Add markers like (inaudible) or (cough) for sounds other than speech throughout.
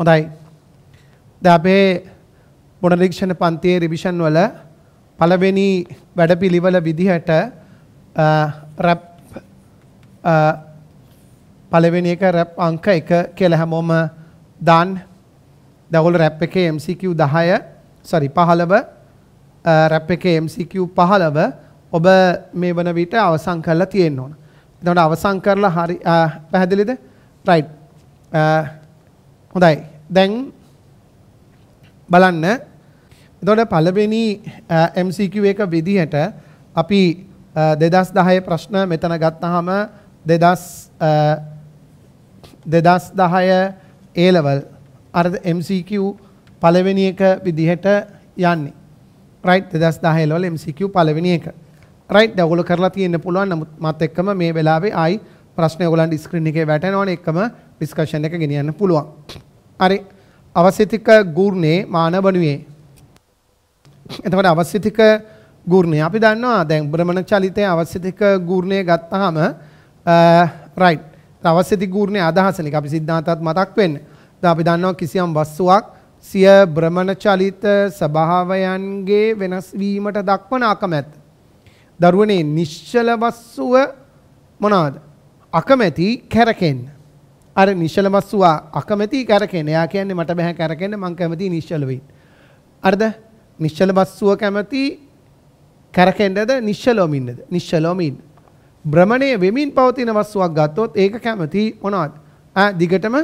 හොඳයි. දැන් අපේ මොනරීක්ෂණ පන්තියේ රිවිෂන් වල පළවෙනි වැඩපිළිවෙල විදිහට රැප් පළවෙනි එක රැප් අංක 1 කියලා හැමෝම දාන්න. දැන් ඔයගොල්ලෝ රැප් එකේ MCQ 10 sorry 15 රැප් එකේ MCQ 15 ඔබ මේ වන විට අවසන් කරලා තියෙන්න ඕන. එතකොට අවසන් කරලා හරි පැහැදිලිද? right. හොඳයි. දැන් බලන්න එතකොට පළවෙනි MCQ එක විදිහට අපි 2010 ප්‍රශ්න මෙතන ගත්තාම 2010 A level අර MCQ පළවෙනි එක විදිහට යන්නේ. right 2010 level MCQ පළවෙනි එක. right ඔයගොල්ලෝ කරලා තියෙන්න පුළුවන් නමුත් මත් එක්කම මේ වෙලාවේ ආයි ප්‍රශ්න ඔයගොල්ලන්ට ස්ක්‍රීන් එකේ වැටෙනවනේ එක්කම ඩිස්කෂන් එක ගෙනියන්න පුළුවන්. හරි අවසිතික ගුර්ණේ මාන බණුවේ. එතකොට අවසිතික ගුර්ණය අපි දන්නවා දැන් බ්‍රමණ චලිතය අවසිතික ගුර්ණය ගත්තහම රයිට්. අවසිති ගුර්ණය අදහසනික අපි සිද්ධාන්තත් මතක් වෙන්න. දැන් අපි දන්නවා කිසියම් වස්තුවක් සිය බ්‍රමණ චලිත ස්වභාවයන්ගේ වෙනස් වීමට දක්වන අකමැත්ත. දරුවනේ නිශ්චල වස්තුව මොනවාද? අකමැති කැරකෙන්නේ අර නිශ්චල මස්සුවා අකමැති කරකෙන. එයා කියන්නේ මට බෑ කරකෙන්න මං කැමති නිශ්චල වෙන්න. අරද නිශ්චල මස්සුව කැමති කරකෙන්නද නිශ්චලවම ඉන්නද? නිශ්චලවම ඉන්න. භ්‍රමණයේ වෙමින් පවතින වස්තුවක් ගත්තොත් ඒක කැමති මොනවද? ආ දිගටම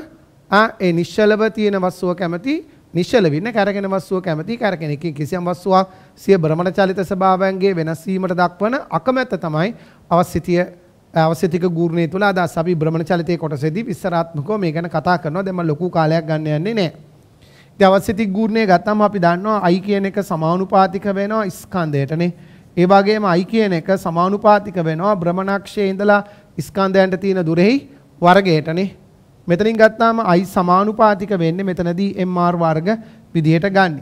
ආ ඒ නිශ්චලව තියෙන වස්තුව කැමති නිශ්චල වෙන්න කරගෙන වස්තුව කැමති කරගෙන එකකින් කිසියම් වස්තුවක් සිය භ්‍රමණ චලිත ස්වභාවයන්ගේ වෙනස් වීමට දක්වන අකමැත්ත තමයි අවශ්‍යතිය අවශ්‍යතික ගූර්ණය තුළ අද අපි බ්‍රමණ චලිතයේ කොටසේදී විස්තරාත්මකව මේ ගැන කතා කරනවා. දැන් මම ලොකු කාලයක් ගන්න යන්නේ නැහැ. ඉතින් අවශ්‍යතික ගූර්ණය ගත්තම අපි දන්නවා i කියන එක සමානුපාතික වෙනවා ස්කන්ධයටනේ. ඒ වගේම i කියන එක සමානුපාතික වෙනවා භ්‍රමණාක්ෂයේ ඉඳලා ස්කන්ධයන්ට තියෙන දුරෙහි වර්ගයටනේ. මෙතනින් ගත්තාම i සමානුපාතික වෙන්නේ මෙතනදී mr වර්ග විදිහට ගන්න.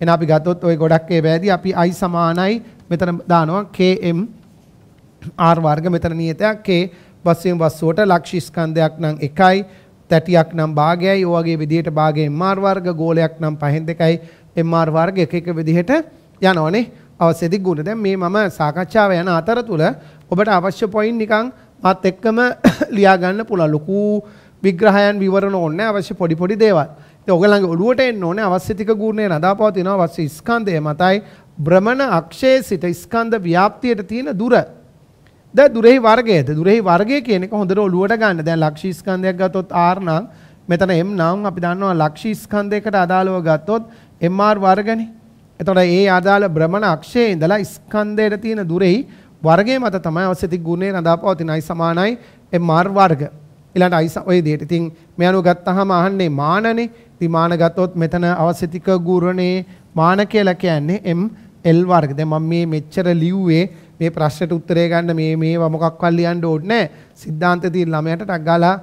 එහෙනම් අපි ගත්තොත් ওই ගොඩක් ඒ වැදී අපි i සමානයි මෙතන දානවා km R වර්ග මෙතන නියතයක් A වස්යෙන් වස්සුවට ලක්ෂ ස්කන්ධයක් නම් 1යි තැටියක් නම් භාගයයි ඔය වගේ විදිහට භාගයේ MR වර්ග ගෝලයක් නම් 5න් 2යි MR වර්ග එක එක විදිහට යනවනේ අවශ්‍යදි ගුණ දැන් මේ මම සාකච්ඡාව යන අතර තුල ඔබට අවශ්‍ය පොයින්ට් නිකන් මත් එක්කම (coughs) ලියා ගන්න පුළුවන් ලොකු විග්‍රහයන් විවරණ ඕනේ අවශ්‍ය පොඩි පොඩි දේවල් ඉතින් ඔයගලගේ ඔළුවට එන්න ඕනේ අවශ්‍ය තික ගුණේ නදාපවතින අවශ්‍ය ස්කන්ධය මතයි භ්‍රමණ අක්ෂයේ සිට ස්කන්ධ ව්‍යාප්තියට තියෙන දුර දැන් දුරෙහි වර්ගයද දුරෙහි වර්ගය කියන එක හොඳට ඔලුවට ගන්න. දැන් ලක්ෂී ස්කන්ධයක් ගත්තොත් R නම් මෙතන M නම් අපි දන්නවා ලක්ෂී ස්කන්ධයකට අදාළව ගත්තොත් MR වර්ගනේ. එතකොට ඒ අදාළ භ්‍රමණ අක්ෂයේ ඉඳලා ස්කන්ධයට තියෙන දුරෙහි වර්ගය මත තමයි අවශ්‍යති ගුණේ රඳා පවතිනයි සමානයි MR වර්ග. ඊළඟ අයිස ඔය දෙයට. ඉතින් මේ අනුව ගත්තාම අහන්නේ මානනේ. ඉතින් මාන ගත්තොත් මෙතන අවශ්‍යතික ගුණේ මාන කියලා කියන්නේ ML වර්ග. දැන් මම මේ මෙච්චර ලිව්වේ මේ ප්‍රශ්නෙට උත්තරේ ගන්න මේ මේවා මොකක්වත් ලියන්න ඕනේ නැහැ. සිද්ධාන්තයේ තියෙන ළමයට ටක් ගාලා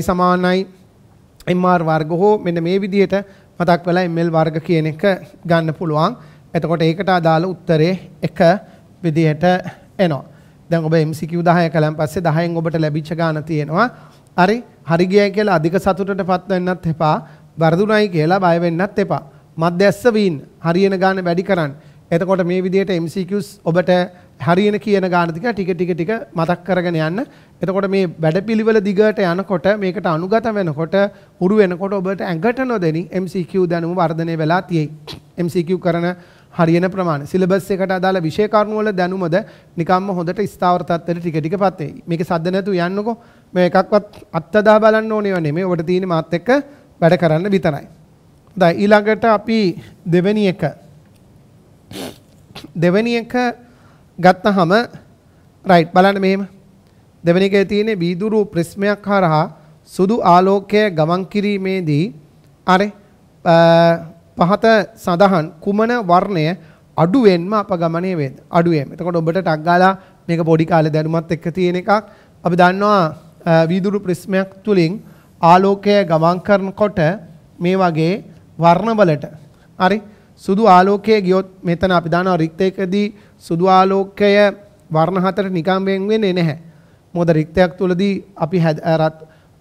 i සමානයි MR වර්ග හෝ මෙන්න මේ විදිහට මතක් වෙලා ML වර්ග කියන එක ගන්න පුළුවන්. එතකොට ඒකට අදාළ උත්තරේ එක විදිහට එනවා. දැන් ඔබ MCQ 10 කලන් පස්සේ 10න් ඔබට ලැබිච්ච ගාණ තියෙනවා. හරි හරි ගියයි කියලා අධික සතුටටපත් වෙන්නත් එපා. වරදුණයි කියලා බය වෙන්නත් එපා. මධ්‍යස්ස වීන් හරියන ගාණ වැඩි කරන්න. එතකොට මේ විදිහට MCQs ඔබට හරියන කියන ගාන ටික ටික ටික ටික මතක් කරගෙන යන්න. එතකොට මේ වැඩපිළිවෙල දිගට යනකොට මේකට අනුගත වෙනකොට හුරු වෙනකොට ඔබට ඇඟට නොදෙනි MCQ දැනුම වර්ධනය වෙලා තියෙයි. MCQ කරන හරියන ප්‍රමාණය. සිලබස් එකට අදාළ විෂය කරුණු වල දැනුමද නිකම්ම හොඳට ස්ථාවර තත්ත්වයට ටික ටිකපත් වෙයි. මේක සද්ද නැතුව යන්නකො මේ එකක්වත් අත්දා බලන්න ඕනේ නෙමෙයි. ඔබට තියෙන මාත් එක්ක වැඩ කරන්න විතරයි. හොඳයි ඊළඟට අපි දෙවෙනි එක දෙවෙනි එක ගත්තහම රයිට් බලන්න මෙහෙම දෙවෙනි එකේ තියෙන්නේ වීදුරු ප්‍රිස්මයක් හරහා සුදු ආලෝකය ගමන් කිරීමේදී අර පහත සඳහන් කුමන වර්ණය අඩුවෙන්ම අප ගමනේ වේද අඩුවෙන්. එතකොට ඔබට ටක් ගාලා මේක පොඩි කාලේ දැනුමත් එක්ක තියෙන එකක්. අපි දන්නවා වීදුරු ප්‍රිස්මයක් තුලින් ආලෝකය ගමන් කරනකොට මේ වගේ වර්ණවලට හරි සුදු ආලෝකයේ ගියොත් මෙතන අපි දන්නවා රික්තයකදී සුදු ආලෝකය වර්ණ හතරට නිකම් වෙන් වෙන්නේ නැහැ. මොකද රික්තයක් තුලදී අපි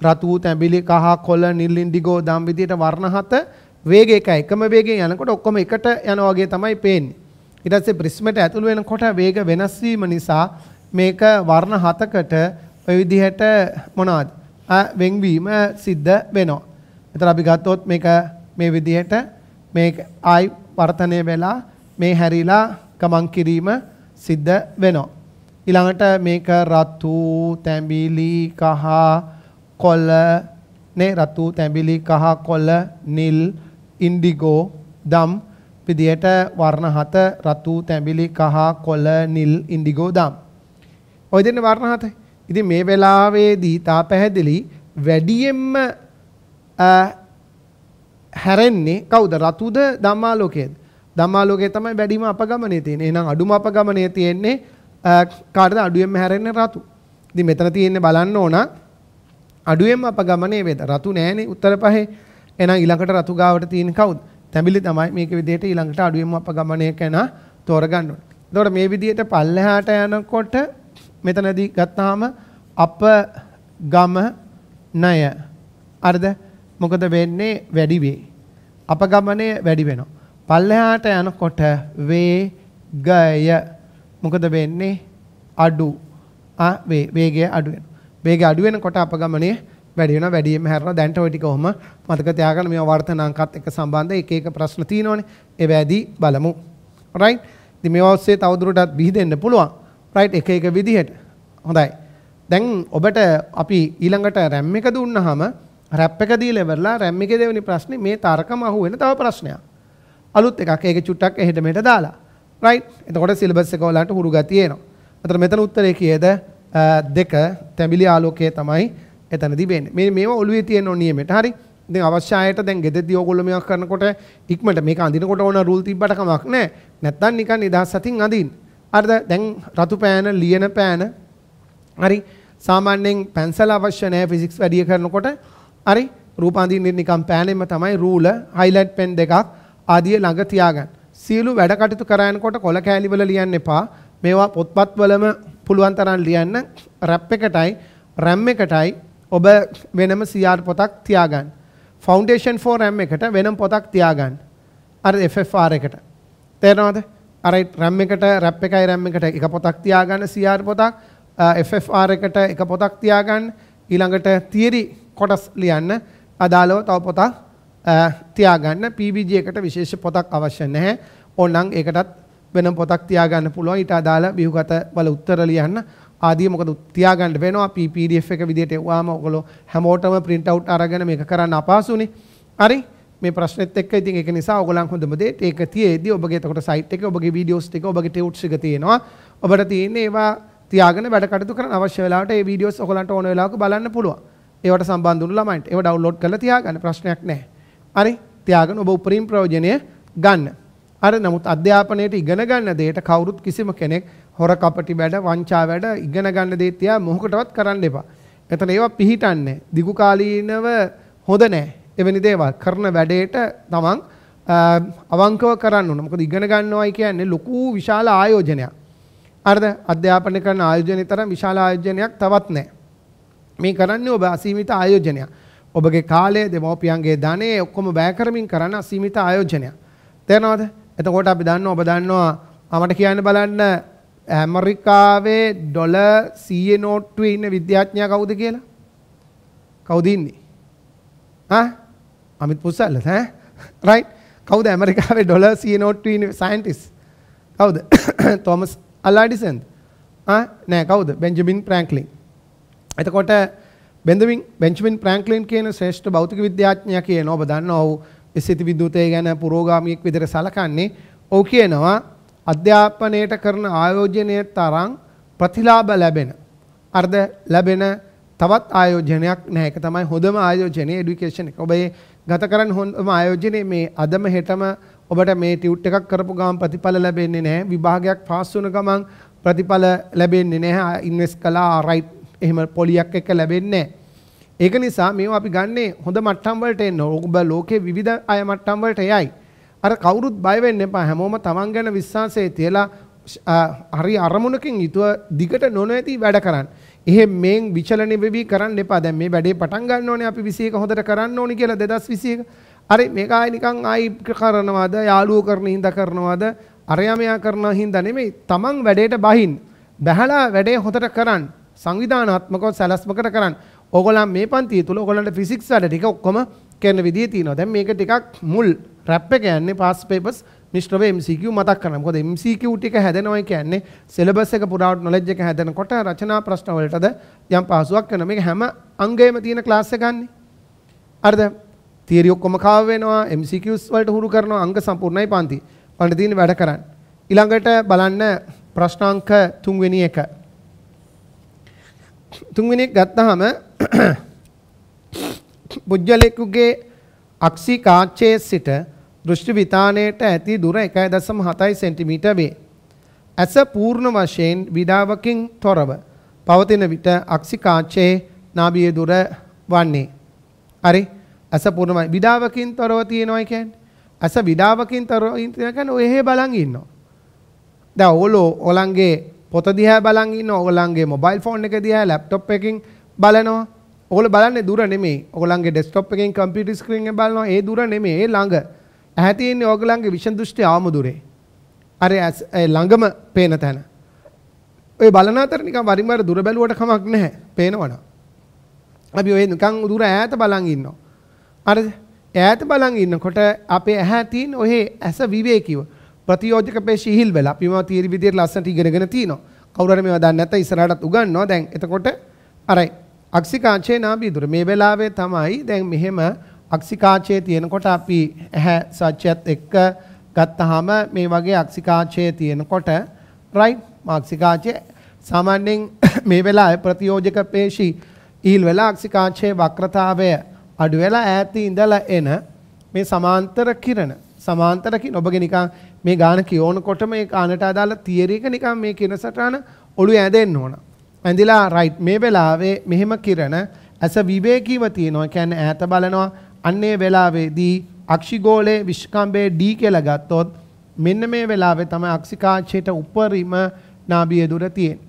රතු තැඹිලි කහ කොළ නිල් ඉන්ඩිගෝ දම් විදියට වර්ණ හත වේගයක එකම වේගයෙන් යනකොට ඔක්කොම එකට යනවා වගේ තමයි පේන්නේ. ඊට පස්සේ ප්‍රිස්මයට ඇතුළු වෙනකොට වේග වෙනස් වීම නිසා මේක වර්ණ හතකට ඔය විදිහට මොනවද වෙන්වීම සිද්ධ වෙනවා. එතන අපි ගත්තොත් මේක මේ විදිහට මේක ආයි වර්තනය වෙලා මේ හැරිලා ගමන් කිරීම සිද්ධ වෙනවා. ඊළඟට මේක රතු, තැඹිලි, කහ, කොළ, නේ රතු, තැඹිලි, කහ, කොළ, නිල්, ඉන්ඩිගෝ, දම් විදියට වර්ණ හත රතු, තැඹිලි, කහ, කොළ, නිල්, ඉන්ඩිගෝ, දම්. ඔය දෙන්නේ වර්ණ හතයි. ඉතින් මේ වෙලාවේදී තා පැහැදිලි වැඩියෙන්ම හැරෙන්නේ කවුද? රතුද ධම්මාලෝකයේද? ධම්මාලෝකයේ තමයි වැඩිම අපගමනය තියෙන්නේ. එහෙනම් අඩුම අපගමනය තියෙන්නේ කාටද අඩුවෙන්ම හැරෙන්නේ රතු. ඉතින් මෙතන තියෙන්නේ බලන්න ඕන අඩුවෙන්ම අපගමනය වේද? රතු නෑනේ උත්තර පහේ. එහෙනම් ඊළඟට රතු ගාවට තියෙන කවුද? තැඹිලි තමයි මේක විදිහට ඊළඟට අඩුවෙන්ම අපගමනය කරන තෝරගන්න ඕනේ. එතකොට මේ විදිහට පල්ලෙහාට යනකොට මෙතනදී ගත්තාම අප ගම ණය. හරිද? මොකද වෙන්නේ වැඩි වෙයි. අපගමනය වැඩි වෙනවා. පල්ලෙහාට යනකොට වේගය මොකද වෙන්නේ අඩු ආ වේගය අඩු වෙනවා. වේගය අඩු වෙනකොට අපගමනය වැඩි වෙනවා වැඩියෙන් හැරෙනවා. දැන්ට ওই ටික ඔහම මතක තියාගන්න මේ වර්තනාංකත් එක්ක සම්බන්ධ එක එක ප්‍රශ්න තියෙනවනේ. ඒ වැඩි බලමු. රයිට්. ඉතින් මේවා ඔස්සේ තවදුරටත් බිහිදෙන්න පුළුවන්. රයිට් එක එක විදිහට. හොඳයි. දැන් ඔබට අපි ඊළඟට රැම් එක දුන්නාම රැප් එක දීලා ඉවරලා රැම් එකේ දෙවෙනි ප්‍රශ්නේ මේ තර්කම අහුවෙන තව ප්‍රශ්නයක්. අලුත් එකක් ඒක චුට්ටක් එහෙට මෙහෙට දාලා. රයිට්. එතකොට සිලබස් එක ඔයාලට හුරු ගතිය එනවා. අතන මෙතන උත්තරේ කීයද? දෙක තැඹිලි ආලෝකයේ තමයි එතනදී වෙන්නේ. මේ මේවා ඔළුවේ තියෙන නියමෙට. හරි. ඉතින් අවශ්‍ය ආයත දැන් ගෙදෙද්දී ඕගොල්ලෝ මේක කරනකොට ඉක්මනට මේක අඳිනකොට ඕන රූල් තිබ්බට කමක් නැහැ. නැත්තම් නිකන් නිදහස් සතින් අඳින්න. අරද දැන් රතු පෑන, ලියන පෑන හරි. සාමාන්‍යයෙන් පැන්සල් අවශ්‍ය නැහැ ෆිසික්ස් වැඩි කරනකොට හරි රූප අඳින්නේ නිකන් පෑනෙම තමයි රූල හයිලයිට් පෙන් දෙකක් ආදිය ළඟ තියාගන්න. සියලු වැඩ කටයුතු කරා යනකොට කොළ කෑලිවල ලියන්න එපා. මේවා පොත්පත්වලම පුළුවන් තරම් ලියන්න රැප් එකටයි RAM එකටයි ඔබ වෙනම CR පොතක් තියාගන්න. Foundation for RAM එකට වෙනම පොතක් තියාගන්න. අර FFR එකට. තේරෙනවද? අර RAM එකට RAM එකයි RAM එකට එක පොතක් තියාගන්න CR පොතක් FFR එකට එක පොතක් තියාගන්න ඊළඟට තියරි කොටස් ලියන්න අදාළව තව පොතක් තියාගන්න PBG එකට විශේෂ පොතක් අවශ්‍ය නැහැ. ඕනනම් ඒකටත් වෙන පොතක් තියාගන්න පුළුවන්. ඊට අදාළ බිහුගත වල උත්තර ලියන්න ආදී මොකද තියාගන්න වෙනවා. අපි PDF එක විදිහට එවුවාම ඔයගොල්ලෝ හැමෝටම print out අරගෙන මේක කරන්න අපහසුනේ. හරි. මේ ප්‍රශ්නෙත් එක්ක ඉතින් ඒක නිසා ඔයගලන් හොඳම දේ ඒක තියේදී ඔබගේ එතකොට සයිට් එකේ ඔබගේ වීඩියෝස් ටික ඔබගේ ටියුට්ස් එක තියෙනවා. ඔබට තියෙන්නේ ඒවා තියාගෙන වැඩ කටයුතු කරන්න අවශ්‍ය වෙලාවට මේ වීඩියෝස් ඔයගලන්ට ඕන වෙලාවක බලන්න පුළුවන්. ඒවට සම්බන්ධ වුණු ළමයින්ට ඒව ඩවුන්ලෝඩ් කරලා තියාගන්න ප්‍රශ්නයක් නැහැ. හරි තියාගෙන ඔබ උපරිම ප්‍රයෝජනය ගන්න. අර නමුත් අධ්‍යාපනයේට ඉගෙන ගන්න දෙයට කවුරුත් කිසිම කෙනෙක් හොර කපටි වැඩ වංචා වැඩ ඉගෙන ගන්න දේ තියා මොහොකටවත් කරන්න එපා. එතන ඒවා පිහිටන්නේ. දිගු කාලීනව හොඳ නැහැ. එවැනි දේවල් කරන වැඩේට තමන් අවංකව කරන්න ඕන. මොකද ඉගෙන ගන්නවයි කියන්නේ ලොකු විශාල ආයෝජනයක්. අරද අධ්‍යාපනය කරන ආයෝජනය තරම් විශාල ආයෝජනයක් තවත් නැහැ. මේ කරන්නේ ඔබ අසීමිත ආයෝජනයක්. ඔබගේ කාලය, දෙමෝපියන්ගේ ධනෙ ඔක්කොම වැය කරමින් කරන අසීමිත ආයෝජනයක්. තේරෙනවද? එතකොට අපි දන්නවා ඔබ දන්නවා මමට කියන්න බලන්න ඇමරිකාවේ ඩොලර් 100 නෝට්ටුවේ ඉන්න විද්‍යාඥයා කවුද කියලා? කවුද ඉන්නේ? ආ? අමිත් පුසල්ලද ඈ? රයිට්. කවුද ඇමරිකාවේ ඩොලර් 100 නෝට්ටුවේ ඉන්න සයන්ටිස්ට්? කවුද? Thomas Alva Edison? ආ? නෑ කවුද? Benjamin Franklin. එතකොට බෙන්දමින් බෙන්චමින් ප්‍රෑන්ක්ලින් කියන ශ්‍රේෂ්ඨ භෞතික විද්‍යාඥයා කියනවා ඔබ දන්නවා ඔහු ස්ථිති විද්‍යුතය ගැන පුරෝගාමියෙක් විදිහට සලකන්නේ. ඔහු කියනවා අධ්‍යාපනයට කරන ආයෝජනයේ තරම් ප්‍රතිලාභ ලැබෙන අර්ධ ලැබෙන තවත් ආයෝජනයක් නැහැ. ඒක තමයි හොඳම ආයෝජනය এডুকেෂන් එක. ඔබ ගත කරන්න හොඳම ආයෝජනය මේ අදම හෙටම ඔබට මේ ටියුට් එකක් කරපු ගමන් ප්‍රතිඵල ලැබෙන්නේ නැහැ. විභාගයක් පාස් වුණ ගමන් ප්‍රතිඵල ලැබෙන්නේ නැහැ. ඉන්වෙස්ට් කළා රයිට් එහෙම පොලියක් එක්ක ලැබෙන්නේ ඒක නිසා මේවා අපි ගන්නේ හොඳ මට්ටම් වලට එන්න. ඔබ ලෝකේ විවිධ අය මට්ටම් වලට එයයි. අර කවුරුත් බය වෙන්න එපා. හැමෝම තමන් ගැන විශ්වාසයේ තියලා හරි අරමුණකින් යුතුව දිගට නොනැති වැඩ කරන්න. එහෙ මේන් විචලන වෙවි කරන්න එපා. දැන් මේ වැඩේ පටන් ගන්න ඕනේ අපි 21 හොඳට කරන්න ඕනේ කියලා 2021. අර මේක ආයි නිකන් ආයි කරනවාද යාළුවෝ කරන හින්දා කරනවාද අරයා මෙයා කරන හින්දා නෙමෙයි. තමන් වැඩේට බහින්. බහලා වැඩේ හොඳට කරන්න. සංවිධානාත්මකව සැලැස්මකට කරන්න. ඕගොල්ලන් මේ පන්තිය තුල ඕගොල්ලන්ට ෆිසික්ස් වැඩ ටික ඔක්කොම කරන විදිය තියෙනවා. දැන් මේක ටිකක් මුල් රැප් එක යන්නේ පාස් පේපර්ස් මිශ්‍රව MCQ මතක් කරන්න. මොකද MCQ ටික හැදෙනවා කියන්නේ සිලබස් එක පුරාවට නොලෙජ් එක හැදෙනකොට රචනා ප්‍රශ්න වලටද යම් පහසුවක් කරනවා. මේක හැම අංගයකම තියෙන ක්ලාස් එක ගන්න. හරිද? තියරි ඔක්කොම කව වෙනවා MCQs වලට හුරු කරනවා අංග සම්පූර්ණයි පන්ති. වලට තියෙන වැඩ කරන්න. ඊළඟට බලන්න ප්‍රශ්නාංක තුන්වෙනි එක තුන්වෙනි එක ගත්තාම බුද්ධලෙකුගේ (coughs) අක්ෂි කාච්චයේ සිට දෘෂ්ටි විතාණයට ඇති දුර 1.7 සෙන්ටිමීටර වේ. ඇස පූර්ණ වශයෙන් විඩාවකින් තොරව පවතින විට අක්ෂි කාච්චයේ නාභියේ දුර වන්නේ. හරි. ඇස පූර්ණමයි විඩාවකින් තොරව තියෙනවා කියන්නේ. ඇස විඩාවකින් තොරව ඉන්න කියන්නේ ඔය එහෙ බලන් ඉන්නවා. දැන් ඕලෝ ඔලංගේ පොත දිහා බලන් ඉන්න ඔයගලන්ගේ මොබයිල් ෆෝන් එක දිහා ලැප්ටොප් එකකින් බලනවා. ඔයගොල්ලෝ බලන්නේ දුර නෙමෙයි. ඔයගලන්ගේ ඩෙස්ක්ටොප් එකකින් කම්පියුටර් ස්ක්‍රීන් එක බලනවා. ඒ දුර නෙමෙයි. ඒ ළඟ. ඇහැ තියෙන්නේ ඔයගලන්ගේ විෂන් දෘෂ්ටි ආමුදුරේ. අර ළඟම පේන තැන. ඔය බලන අතර නිකන් වරිම වර දුර බැලුවට කමක් නැහැ. පේනවනම්. අපි ඔය නිකන් දුර ඈත බලන් ඉන්නවා. අර ඈත බලන් ඉන්නකොට අපේ ඇහැ තියෙන ඔහේ ඇස විවේකීව ප්‍රතියෝජක පේශී හිල් වෙලා පිමව තීරි විදියට ලස්සනට ඉගෙනගෙන තිනවා. කවුරු හරි මේවා දන්නේ නැත්නම් ඉස්සරහටත් උගන්වනවා. දැන් එතකොට අරයි අක්සිකාංචේ නාබීදුර මේ වෙලාවේ තමයි දැන් මෙහෙම අක්සිකාචයේ තියෙනකොට අපි ඇහැ සත්‍යයත් එක්ක ගත්තාම මේ වගේ අක්සිකාචයේ තියෙනකොට රයිට් මාක්සිකාචයේ සාමාන්‍යයෙන් (coughs) මේ වෙලාවේ ප්‍රතියෝජක පේශී ඊල් වෙලා අක්සිකාචයේ වක්‍රතාවය අඩු වෙලා ඈතින් ඉඳලා එන මේ සමාන්තර කිරණ සමාන්තර කින ඔබගේ නිකන් මේ ගාන කියෝනකොට මේ ගානට අදාළ තියරි එක නිකන් මේ කියන සටහන ඔළුවේ ඇදෙන්න ඕන. ඇඳිලා රයිට් මේ වෙලාවේ මෙහෙම කිරණ ඇස විවේකීව තියෙනවා. කියන්නේ ඈත බලනවා. අන්නේ වෙලාවේදී අක්ෂිගෝලයේ විශ්කම්බේ D කියලා ගත්තොත් මෙන්න මේ වෙලාවේ තමයි අක්ෂිකාංශයට උපරිම නාභිය දුර තියෙන්නේ.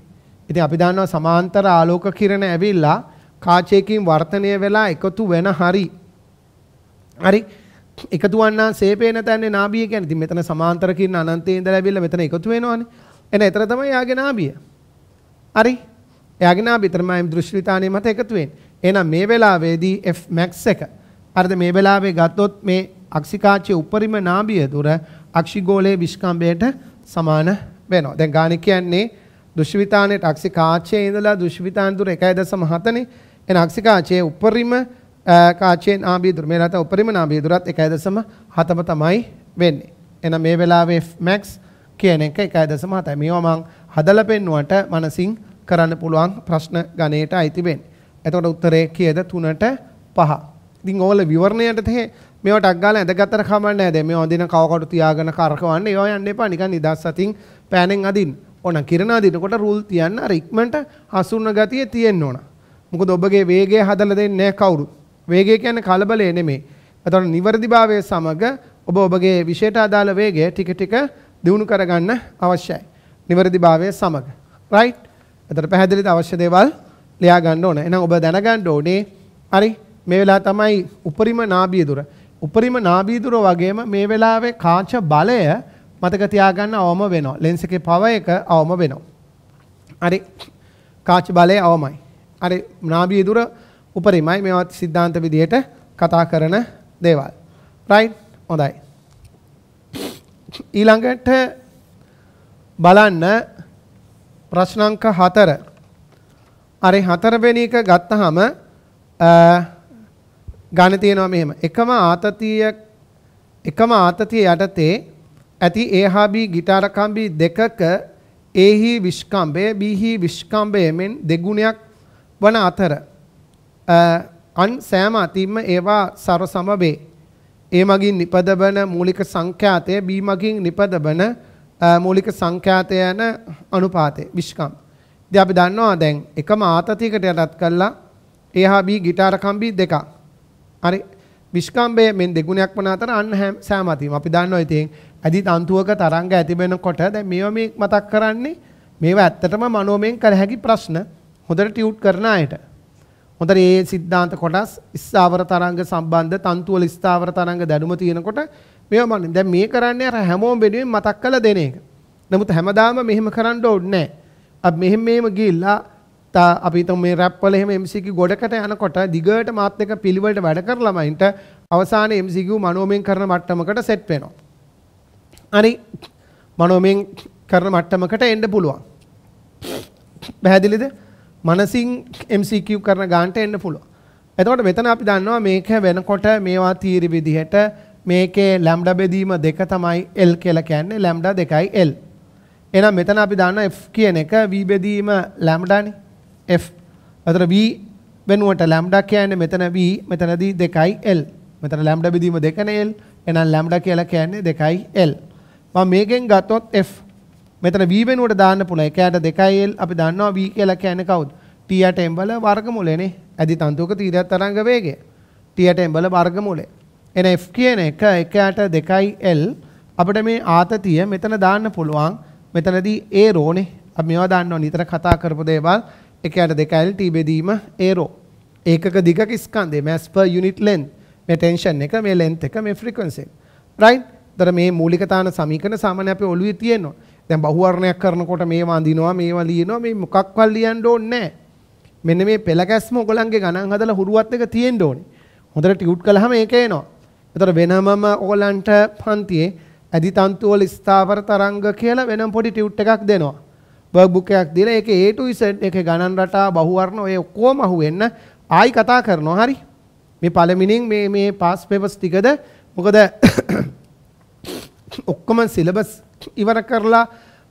ඉතින් අපි දන්නවා සමාන්තර ආලෝක කිරණ ඇවිල්ලා කාචයකින් වර්තනය වෙලා එකතු වෙන හරි. හරි එකතු වන්නා සේපේන තැන්නේ නාභිය කියන්නේ. ඉතින් මෙතන සමාන්තර කිරණ අනන්තයේ ඉඳලා ඇවිල්ලා මෙතන එකතු වෙනවනේ. එන එතන තමයි යාගේ නාභිය. හරි. යාගේ නාභිය තමයි දෘෂ්ටිතානේ මත එකතු වෙන්නේ. එහෙනම් මේ වෙලාවේදී F max එක. හරිද මේ වෙලාවේ ගත්තොත් මේ අක්ෂිකාචයේ උපරිම නාභිය දුර අක්ෂිගෝලයේ විස්කම්බයට සමාන වෙනවා. දැන් ගාණ කියන්නේ දෘෂ්ටිතානේ අක්ෂිකාචයේ ඉඳලා දෘෂ්ටිතාන දුර 1.7නේ. එන අක්ෂිකාචයේ උපරිම කාචයෙන් ආභිදුර මේ නැත්නම් උපරිම නාභිදුරත් 1.7ම තමයි වෙන්නේ. එහෙනම් මේ වෙලාවේ max කියන එක 1.7යි. මේවා මං හදලා පෙන්නුවට මනසින් කරන්න පුළුවන් ප්‍රශ්න ගණයට අයිති වෙන්නේ. එතකොට උත්තරේ කීයද 3ට 5. ඉතින් ඕවල විවරණයට තේ මේවට අග්ගාලා ඇඳගත්තර කමන්නේ නැහැ. මේ වඳින කවකට තියාගෙන කරකවන්න ඒවා යන්න එපා. නිකන් නිදාස් සතින් පෑනෙන් අදින්න. ඕන කිරණ අදිනකොට රූල් තියන්න අර ඉක්මනට හසුරන ගතිය තියෙන්න ඕන. මොකද ඔබගේ වේගය හදලා දෙන්නේ නැහැ කවුරුත්. වේගය කියන්නේ කලබලය නෙමෙයි. එතකොට නිවර්දිභාවය සමග ඔබ ඔබගේ විෂයට අදාළ වේගය ටික ටික දියුණු කරගන්න අවශ්‍යයි. නිවර්දිභාවය සමග. right? එතකොට පැහැදිලිද අවශ්‍ය දේවල් ලියා ගන්න ඕන. එහෙනම් ඔබ දැනගන්න ඕනේ හරි මේ වෙලාව තමයි උපරිම නාභිය දුර. උපරිම නාභිය දුර වගේම මේ වෙලාවේ කාච බලය මතක තියාගන්න අවම වෙනවා. lens එකේ power එක අවම වෙනවා. හරි කාච බලය අවමයි. හරි නාභිය දුර උපරිමයි මේවා සිද්ධාන්ත විදිහට කතා කරන දේවල්. රයිට්? හොඳයි. ඊළඟට බලන්න ප්‍රශ්න අංක 4. අර හතරවෙනි එක ගත්තාම ගණ තියෙනවා මෙහෙම. එකම ආතතිය එකම ආතතිය යටතේ ඇති A හා B গিitar කම්බි දෙකක A හි විස්කම්බය B හි විස්කම්බය මෙන් දෙගුණයක් වන අතර අන් සෑම අතින්ම ඒවා සරසම වේ. ඒ මගින් නිපදබන මූලික සංඛ්‍යාතය B මගින් නිපදබන මූලික සංඛ්‍යාතය යන අනුපාතය විශ්කම්. ඉතින් අපි දන්නවා දැන් එකම ආතතියකට යටත් කළා A හා B গিitar කම්බි දෙකක්. හරි. විශ්කම්බයේ මෙන් දෙගුණයක් වන අතර අන් සෑම අතින්ම අපි දන්නවා ඉතින් ඇදි තන්තුවක තරංග ඇති වෙනකොට දැන් මේවා මේ මතක් කරන්නේ මේවා ඇත්තටම මනෝමයෙන් කර හැකි ප්‍රශ්න හොඳට ටියුට් කරන අයට. හොඳට ඒ සිද්ධාන්ත කොටස් ස්ථාවර තරංග සම්බන්ධ තන්තු වල ස්ථාවර තරංග දැනුම තියෙනකොට මේවා මන්නේ. දැන් මේ කරන්නේ අර හැමෝම බෙනුවෙන් මතක් කළ දෙන එක. නමුත් හැමදාම මෙහෙම කරන්න ඕනේ නැහැ. අපි මෙහෙම මෙහෙම ගිහිල්ලා තා අපි හිතමු මේ රැප් වල එහෙම MCQ ගොඩකට යනකොට දිගට මාත් එක පිළිවෙලට වැඩ කර ළමයින්ට අවසානයේ MCQ මනෝමයෙන් කරන මට්ටමකට සෙට් වෙනවා. අනි මනෝමයෙන් කරන මට්ටමකට එන්න පුළුවන්. පැහැදිලිද? මනසින් MCQ කරන ගානට එන්න පුළුවන්. එතකොට මෙතන අපි දන්නවා මේක වෙනකොට මේවා තීරි විදිහට මේකේ ලැම්ඩා බෙදීම දෙක තමයි L කියලා කියන්නේ ලැම්ඩා දෙකයි L. එහෙනම් මෙතන අපි දන්නවා F කියන එක V බෙදීම ලැම්ඩානේ F. අතර V වෙනුවට ලැම්ඩා කියන්නේ මෙතන V මෙතනදී දෙකයි L. මෙතන ලැම්ඩා බෙදීම දෙකනේ L. එහෙනම් ලැම්ඩා කියලා කියන්නේ දෙකයි L. මම මේකෙන් ගත්තොත් F මෙතන v වෙනුවට දාන්න පුළුවන්. 1ට 2l අපි දන්නවා v කියලා කියන්නේ කවුද? t යට එම්බල වර්ගමූලයනේ. ඇදි තන්තුක තීරය තරංග වේගය. t යට එම්බල වර්ගමූලය. එන f කියන එක 1ට 2l අපිට මේ ආතතිය මෙතන දාන්න පුළුවන්. මෙතනදී a රෝනේ. අපි මේවා දාන්නවා නිතර කතා කරපු දේවල්. 1ට 2l t බෙදීම a රෝ. ඒකක දිගක ස්කන්ධය mass per unit length. මේ ටෙන්ෂන් එක මේ length එක මේ frequency එක. right? දර මේ මූලිකතාන සමීකරණ සාමාන්‍ය අපේ ඔළුවේ තියෙනවා. දැන් බහුවර්ණයක් කරනකොට මේවා අඳිනවා මේවා ලියනවා මේ මොකක්වත් ලියන්න ඕනේ නැහැ. මෙන්න මේ පෙළගැස්ම ඔයගලන්ගේ ගණන් හදලා හුරුවත් එක තියෙන්න ඕනේ. හොඳට ටියුට් කළාම ඒක එනවා. ඒතර වෙනමම ඔයගලන්ට පන්තියේ ඇදි තන්තු වල ස්ථාවර තරංග කියලා වෙනම පොඩි ටියුට් එකක් දෙනවා. වර්ක් බුක් එකක් දීලා ඒකේ A to Z එකේ ගණන් රටා බහුවර්ණ ඔය ඔක්කොම අහුවෙන්න ආයි කතා කරනවා. හරි. මේ පළමිනින් මේ මේ පාස් පේපර්ස් ටිකද මොකද (coughs) ඔක්කොම සිලබස් ඉවර කරලා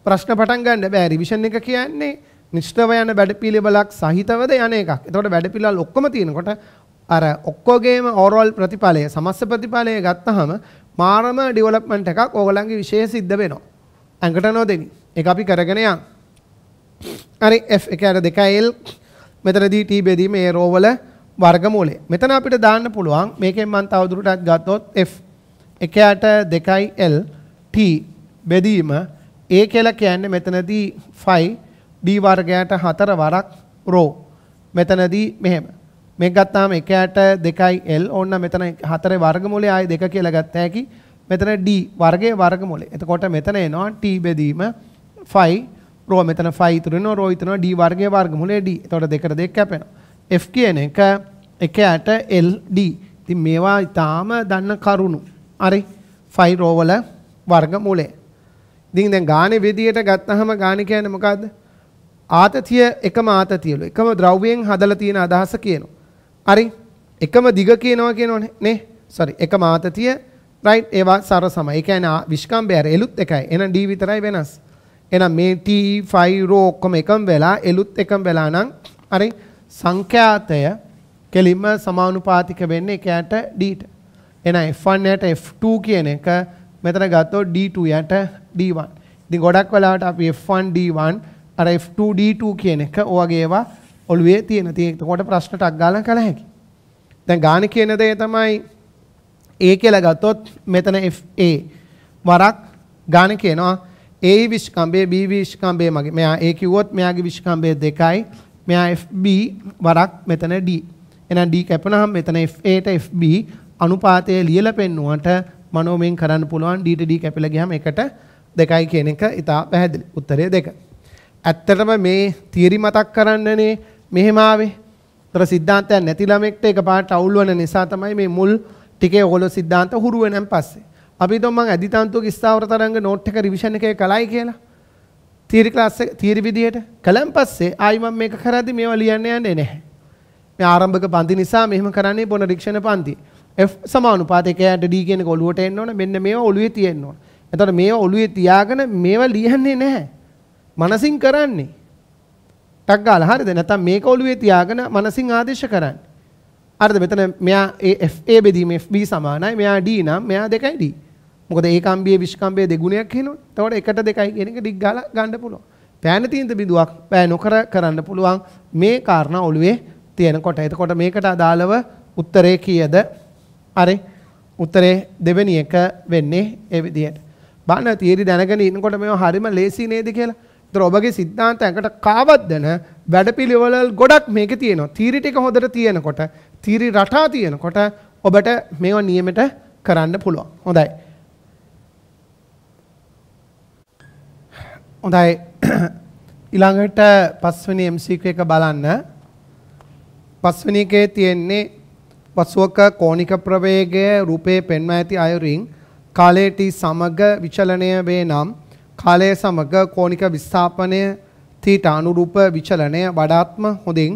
ප්‍රශ්න පටන් ගන්න බෑ රිවිෂන් එක කියන්නේ නිශ්චිතව යන වැඩපිළිවෙලක් සහිතවද යන එකක්. එතකොට වැඩපිළිවෙල ඔක්කොම තියෙනකොට අර ඔක්කොගේම ඕවරෝල් ප්‍රතිඵලය සමස්ත ප්‍රතිඵලය ගත්තහම මාරම ඩෙවලොප්මන්ට් එකක් ඕගලන්ගේ විශේෂ සිද්ධ වෙනවා. ඇඟට නොදෙනි. ඒක අපි කරගෙන යන්න. හරි F එක අර 2L මෙතනදී T බෙදීම ඒ රෝ වල වර්ගමූලය. මෙතන අපිට දාන්න පුළුවන් මේකෙන් මම තවදුරටත් ගත්තොත් F එකයට 2L T බෙදීම A කියලා කියන්නේ මෙතනදී 5 D වර්ගයට 4 වරක් රෝ මෙතනදී මෙහෙම මේක ගත්තාම 1ට 2යි L ඕන්න මෙතන 4 වර්ගමූලයේ ආයි 2 කියලා ගත්ත හැකි මෙතන D වර්ගයේ වර්ගමූලය. එතකොට මෙතන එනවා T බෙදීම 5 රෝ මෙතන 5 ඉතුරු වෙනවා රෝ ඉතුරු වෙනවා D වර්ගයේ වර්ගමූලයේ D. එතකොට 2ට 2 කැපෙනවා. F කියන එක 1ට L D. ඉතින් මේවා ඊටාම දන්න කරුණු. හරි 5 රෝ වල වර්ගමූලය. ඉතින් දැන් ගානේ විදියට ගත්තහම ගානේ කියන්නේ මොකද්ද? ආතතිය එකම ආතතියලු. එකම ද්‍රව්‍යයෙන් හදලා තියෙන අදහස කියනවා. හරි. එකම දිග කියනවා කියනෝනේ නේ. sorry. එකම ආතතිය right ඒවා සර සමයි. ඒ කියන්නේ විස්කම්බය අර එලුත් එකයි. එහෙනම් D විතරයි වෙනස්. එහෙනම් මේ T 5 row ඔක්කොම එකම වෙලා එලුත් එකම වෙලා නම් හරි සංඛ්‍යාතය කෙලින්ම සමානුපාතික වෙන්නේ කයට D ට. එහෙනම් F1 යට F2 කියන එක මෙතන ගත්තොත් D2 යට D1. ඉතින් ගොඩක් වෙලාවට අපි F1 D1 අර F2 D2 කියන එක ඔයගේ ඒවා ඔළුවේ තියෙන. ඉතින් එතකොට ප්‍රශ්න ටක් ගාලා කළ හැකි. දැන් ගාන කියන දේ තමයි A කියලා ගත්තොත් මෙතන FA වරක් ගාන කියනවා A විශ්කම්බේ B විශ්කම්බේ මගේ. මෙයා A කිව්වොත් මෙයාගේ විශ්කම්බේ දෙකයි. මෙයා FB වරක් මෙතන D. එහෙනම් D කැපුණාම මෙතන FA ට FB අනුපාතය ලියලා පෙන්නුවට මනෝමයෙන් කරන්න පුළුවන් DTD කැපිලා ගියාම එකට දෙකයි කියන එක ඉතා පැහැදිලි. උත්තරය දෙක. ඇත්තටම මේ තියරි මතක් කරන්නනේ මෙහෙම ආවේ. තර සිද්ධාන්තයක් නැති ළමෙක්ට එකපාරට අවුල් වෙන නිසා තමයි මේ මුල් ටිකේ ඔයගොල්ලෝ සිද්ධාන්ත හුරු වෙනන් පස්සේ. අපි හිතමු මම අදිතාන්තුක ස්ථාවර තරංග නෝට් එක රිවිෂන් එකේ කලයි කියලා. තියරි ක්ලාස් එක තියරි විදියට කලන් පස්සේ ආයි මම මේක කරද්දි මේවා ලියන්න යන්නේ නැහැ. මේ ආරම්භක පන්ති නිසා මෙහෙම කරන්නේ බොන රික්ෂණ පන්ති. F සමානුපාතයක යට D කියන එක ඔළුවට එන්න ඕන. මෙන්න මේවා ඔළුවේ තියෙන්න ඕන. එතකොට මේවා ඔළුවේ තියාගෙන මේවා ලියන්නේ නැහැ. මනසින් කරන්නේ. ටක් ගාලා හරිද? නැත්නම් මේක ඔළුවේ තියාගෙන මනසින් ආදේශ කරන්නේ. හරිද? මෙතන මෙයා ඒ FA බෙදීම FB සමානයි. මෙයා D නම් මෙයා දෙකයි D. මොකද ඒ කම්බියේ විශ්කම්බියේ දෙගුණයක් කියනවනේ. එතකොට එකට දෙකයි කියන එක ඩිග් ගාලා ගන්න පුළුවන්. පෑන තීන්ද බිඳුවක් පෑ නොකර කරන්න පුළුවන් මේ කාරණා ඔළුවේ තියෙනකොට. එතකොට මේකට අදාළව උත්තරේ කීයද? හරි. උත්තරේ දෙවෙනි එක වෙන්නේ ඒ විදිහට. බලන්න තියරි දැනගෙන ඉන්නකොට මේව හරිම ලේසි නේද කියලා. ඒතර ඔබගේ સિદ્ધාන්ත ඇඟට කාවත් දෙන වැඩපිළිවෙල ගොඩක් මේකේ තියෙනවා. තීරි ටික හොඳට තියෙනකොට, තීරි රටා තියෙනකොට ඔබට මේව නියමෙට කරන්න පුළුවන්. හොඳයි. හොඳයි (clears throat) ඊළඟට පස්වෙනි MCQ එක බලන්න පස්වෙනි එකේ තියෙන්නේ වස්තුවක කෝනික ප්‍රවේගය රූපේ පෙන්වා ඇති අයුරින් කාලයට සමග විචලනය වේ නම් කාලය සමග කෝනික විස්ථාපනය තීට අනුරූප විචලනය වඩාත්ම හොඳින්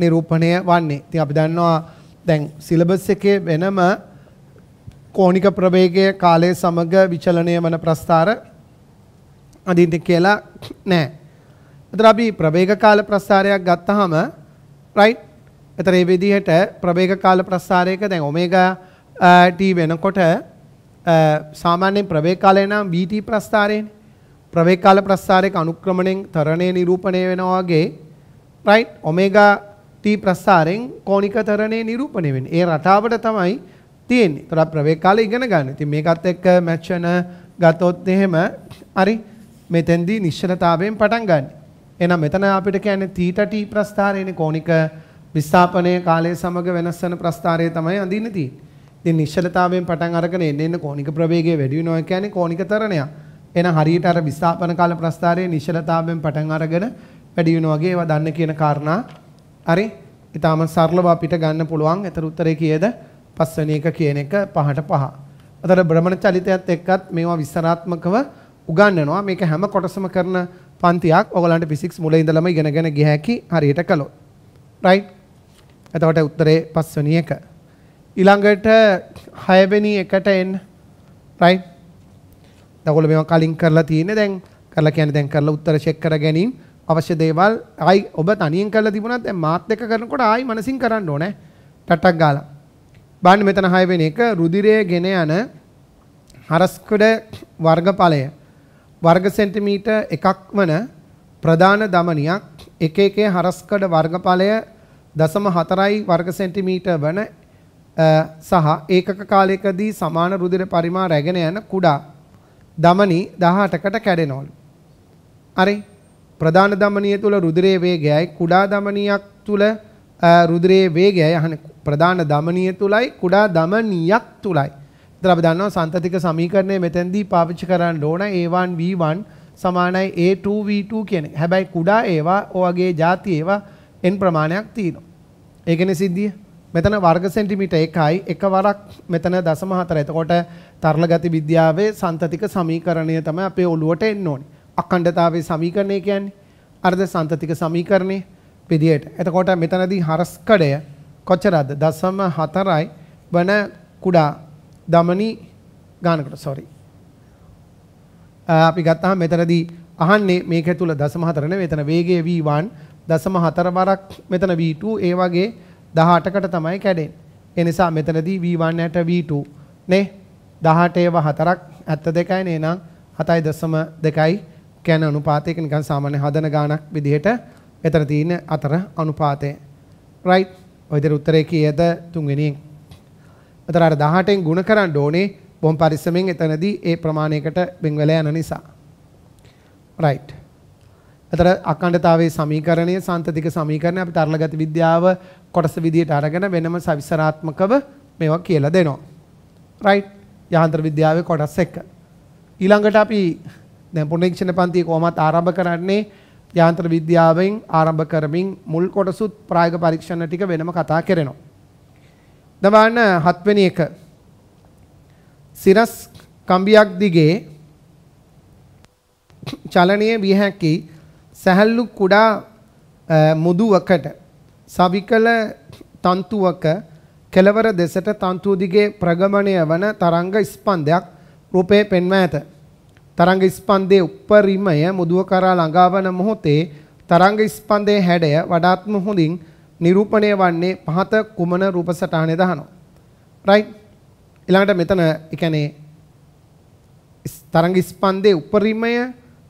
නිරූපණය වන්නේ. ඉතින් අපි දන්නවා දැන් සිලබස් එකේ වෙනම කෝනික ප්‍රවේගය කාලය සමග විචලනය වන ප්‍රස්ථාර අඳින්න කියලා නැහැ. එතන අපි ප්‍රවේග කාල ප්‍රස්ථාරයක් ගත්තාම රයිට් එතර ඒ විදිහට ප්‍රවේග කාල ප්‍රස්ථාරයක දැන් ඔමේගා t වෙනකොට සාමාන්‍යයෙන් ප්‍රවේග කාලය නම් vt ප්‍රස්ථාරයනේ. ප්‍රවේග කාල ප්‍රස්ථාරයක අනුක්‍රමණයෙන් තරණය නිරූපණය වෙනවා වගේ right ඔමේගා t ප්‍රස්ථාරයෙන් කෝණික තරණය නිරූපණය වෙන්නේ. ඒ රටාවට තමයි තියෙන්නේ. ඒතර ප්‍රවේග කාලය ඉගෙන ගන්න. ඉතින් මේකත් එක්ක මැච් වෙන ගත්තොත් එහෙම හරි මෙතෙන්දී නිශ්චලතාවයෙන් පටන් ගන්න. එහෙනම් මෙතන අපිට කියන්නේ θ t ප්‍රස්ථාරයනේ කෝණික විස්ථාපනයේ කාලය සමග වෙනස් වෙන ප්‍රස්ථාරය තමයි අඳින්න තියෙන්නේ. ඉතින් නිශ්චලතාවයෙන් පටන් අරගෙන එන්න එන්න කෝණික ප්‍රවේගය වැඩි වෙනවා කියන්නේ කෝණික තරණයක්. එහෙනම් හරියට අර විස්ථාපන කාල ප්‍රස්ථාරයේ නිශ්චලතාවයෙන් පටන් අරගෙන වැඩි වෙනවා වගේ ඒවා දන්න කියන කාරණා හරි. ඊටාම සරලව අපිට ගන්න පුළුවන්. ඒතර උත්තරේ කීයද? පස්වෙනි එක කියන එක පහට පහ. අතර බ්‍රමණ චලිතයත් එක්කත් මේවා විස්තරාත්මකව උගන්වනවා. මේක හැම කොටසම කරන පන්තියක්. ඔයගලන්ට ෆිසික්ස් මුලින් ඉඳලම ඉගෙනගෙන ගිය හැකි හරියට කළොත්. right එතකොට උත්තරේ පස්වෙනි එක. ඊළඟට හයවෙනි එකට එන්න. රයිට්? දකොල මේවා කලින් කරලා තියෙන්නේ දැන් කරලා කියන්නේ දැන් කරලා උත්තර චෙක් කර ගැනීම අවශ්‍ය දේවල් ආයි ඔබ තනියෙන් කරලා තිබුණත් දැන් මාත් එක්ක කරනකොට ආයි මනසින් කරන්න ඕනේ. ටටක් ගාලා. බලන්න මෙතන හයවෙනි එක රුධිරය ගෙන යන හරස්කඩ වර්ගඵලය වර්ග සෙන්ටිමීටර් එකක් වන ප්‍රධාන දමනියක් එක එකේ හරස්කඩ වර්ගඵලය දශම 4යි වර්ග සෙන්ටිමීටර් වන සහ ඒකක කාලයකදී සමාන රුධිර පරිමාණ රැගෙන යන කුඩා දමනි 18කට කැඩෙනවලු. හරි. ප්‍රධාන දමනිය තුල රුධිරයේ වේගයයි කුඩා දමනියක් තුල රුධිරයේ වේගයයි අහන්නේ ප්‍රධාන දමනිය තුලයි කුඩා දමනියක් තුලයි. ඉතින් අපි දන්නවා සන්තතික සමීකරණය මෙතෙන්දී පාවිච්චි කරන්න ඕන A1 V1 සමානයි A2 V2 කියන එක. හැබැයි කුඩා ඒවා ඔයගේ ಜಾති ඒවා n ප්‍රමාණයක් තියෙනවා. ඒ කියන්නේ සිද්ධිය මෙතන වර්ග සෙන්ටිමීටර් 1යි එකවරක් මෙතන 0.4. එතකොට තරල ගති විද්‍යාවේ සන්තතික සමීකරණය තමයි අපේ ඔළුවට එන්න ඕනේ. අඛණ්ඩතාවයේ සමීකරණය කියන්නේ අර්ධ සන්තතික සමීකරණය විදියට. එතකොට මෙතනදී හරස්කඩය කොච්චරද? 0.4යි වන කුඩා දමනි ගානකට sorry. අපි ගත්තාම මෙතනදී අහන්නේ මේක තුල 0.4 නෙවෙයි එතන වේගය v1 දශම හතර වරක් මෙතන V2 ඒ වගේ 18කට තමයි කැඩෙන්නේ. ඒ නිසා මෙතනදී V1 යට V2 නේ 18 ඒවා හතරක් 72යි නේ නං 7.2යි කියන අනුපාතයක නිකන් සාමාන්‍ය හදන ගාණක් විදිහට මෙතන තියෙන අතර අනුපාතය. right ඔය විතර උත්තරේ කීයද තුන්වෙනියෙන්. මෙතන අර 18ෙන් ගුණ කරන්න ඕනේ බොහොම පරිස්සමෙන් එතනදී ඒ ප්‍රමාණයකට වෙන් වෙලා යන නිසා. right එතර අඛණ්ඩතාවයේ සමීකරණය සන්තතික සමීකරණය අපි තරලගත විද්‍යාව කොටස විදියට අරගෙන වෙනම සවිස්තරාත්මකව මේවා කියලා දෙනවා. රයිට්. යාන්ත්‍ර විද්‍යාවේ කොටස් එක. ඊළඟට අපි දැන් පුනරීක්ෂණ පන්තිය කොහොමද ආරම්භ කරන්නේ? යාන්ත්‍ර විද්‍යාවෙන් ආරම්භ කරමින් මුල් කොටසුත් ප්‍රායෝගික පරීක්ෂණ ටික වෙනම කතා කරනවා. දැන් බලන්න හත්වෙනි එක. සිරස් කම්බියක් දිගේ චලනීය විය හැකි සැහැල්ලු කුඩා මුදුවකට සවිකල තන්තුවක කෙළවර දෙසට තන්තුව දිගේ ප්‍රගමණය වන තරංග ස්පන්දයක් රූපේ පෙන්වා ඇත. තරංග ස්පන්දයේ උප්පරිමය මුදුව කරා ළඟාවන මොහොතේ තරංග ස්පන්දයේ හැඩය වඩාත්ම හොඳින් නිරූපණය වන්නේ පහත කුමන රූප සටහනේ දහනවා. රයිට්. ඊළඟට මෙතන ඒ කියන්නේ තරංග ස්පන්දයේ උපරිමය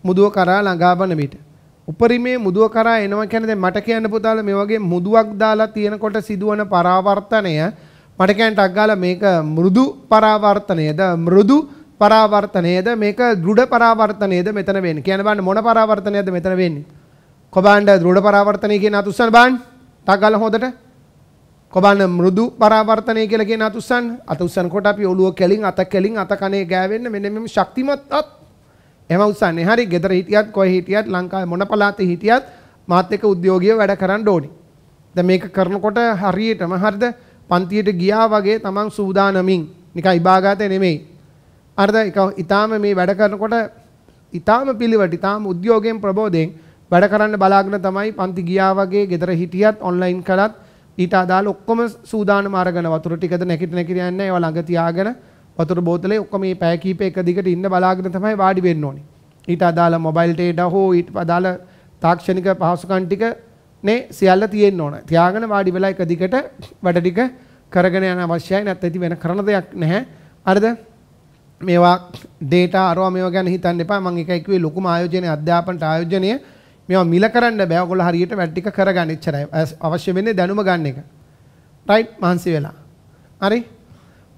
මුදුව කරා ළඟාවන විට උපරිමේ මුදුව කරා එනවා කියන්නේ දැන් මට කියන්න පුතාල මේ වගේ මුදුවක් දාලා තියෙනකොට සිදුවන පරාවර්තනය මට කියන්න ටක් ගාලා මේක මෘදු පරාවර්තනයද මෘදු පරාවර්තනයද මේක දෘඩ පරාවර්තනයද මෙතන වෙන්නේ කියන බන්න මොන පරාවර්තනයද මෙතන වෙන්නේ කොබාණ්ඩ දෘඩ පරාවර්තනය කියන අතුස්සන බාන්න ටක් ගාලා හොදට කොබන්න මෘදු පරාවර්තනය කියලා කියන අතුස්සන් අතුස්සන් කොට අපි ඔළුව කැලින් අත කැලින් අත කනේ ගෑවෙන්න මෙන්න මෙම ශක්තිමත් අත් එහෙම උස්සන්නේ. හරි ගෙදර හිටියත් කොහේ හිටියත් ලංකාවේ මොන පළාතේ හිටියත් මාත් එක්ක උද්‍යෝගීව වැඩ කරන්න ඕනි. දැන් මේක කරනකොට හරියටම හරිද පන්තියට ගියා වගේ තමන් සූදානමින් නිකන් ඉබාගාතේ නෙමෙයි. හරිද? ඒක ඊටාම මේ වැඩ කරනකොට ඊටාම පිළිවට ඊටාම උද්‍යෝගයෙන් ප්‍රබෝධයෙන් වැඩ කරන්න බලාගෙන තමයි පන්ති ගියා වගේ ගෙදර හිටියත් ඔන්ලයින් කරත් ඊට අදාළ ඔක්කොම සූදානම අරගෙන වතුර ටිකද නැකිට නැකිර යන්නේ ඒවා ළඟ තියාගෙන වතුර බෝතලේ ඔක්කොම මේ පැය කීප එක දිගට ඉන්න බලාගෙන තමයි වාඩි වෙන්න ඕනේ. ඊට අදාළ මොබයිල් ඩේටා හෝ ඊට අදාළ තාක්ෂණික පහසුකම් ටික නේ සියල්ල තියෙන්න ඕන. තියාගෙන වාඩි වෙලා එක දිගට වැඩ ටික කරගෙන යන අවශ්‍යයි නැත්නම් වෙන කරන දෙයක් නැහැ. හරිද? මේවා ඩේටා අරවා මේවා ගැන හිතන්න එපා. මම එක එක්කේ ලොකුම ආයෝජනය අධ්‍යාපනට ආයෝජනය මේවා මිල කරන්න බෑ. ඔයගොල්ලෝ හරියට වැඩ ටික කරගන්න ඉච්චරයි. අවශ්‍ය වෙන්නේ දැනුම ගන්න එක. රයිට් මහන්සි වෙලා. හරි?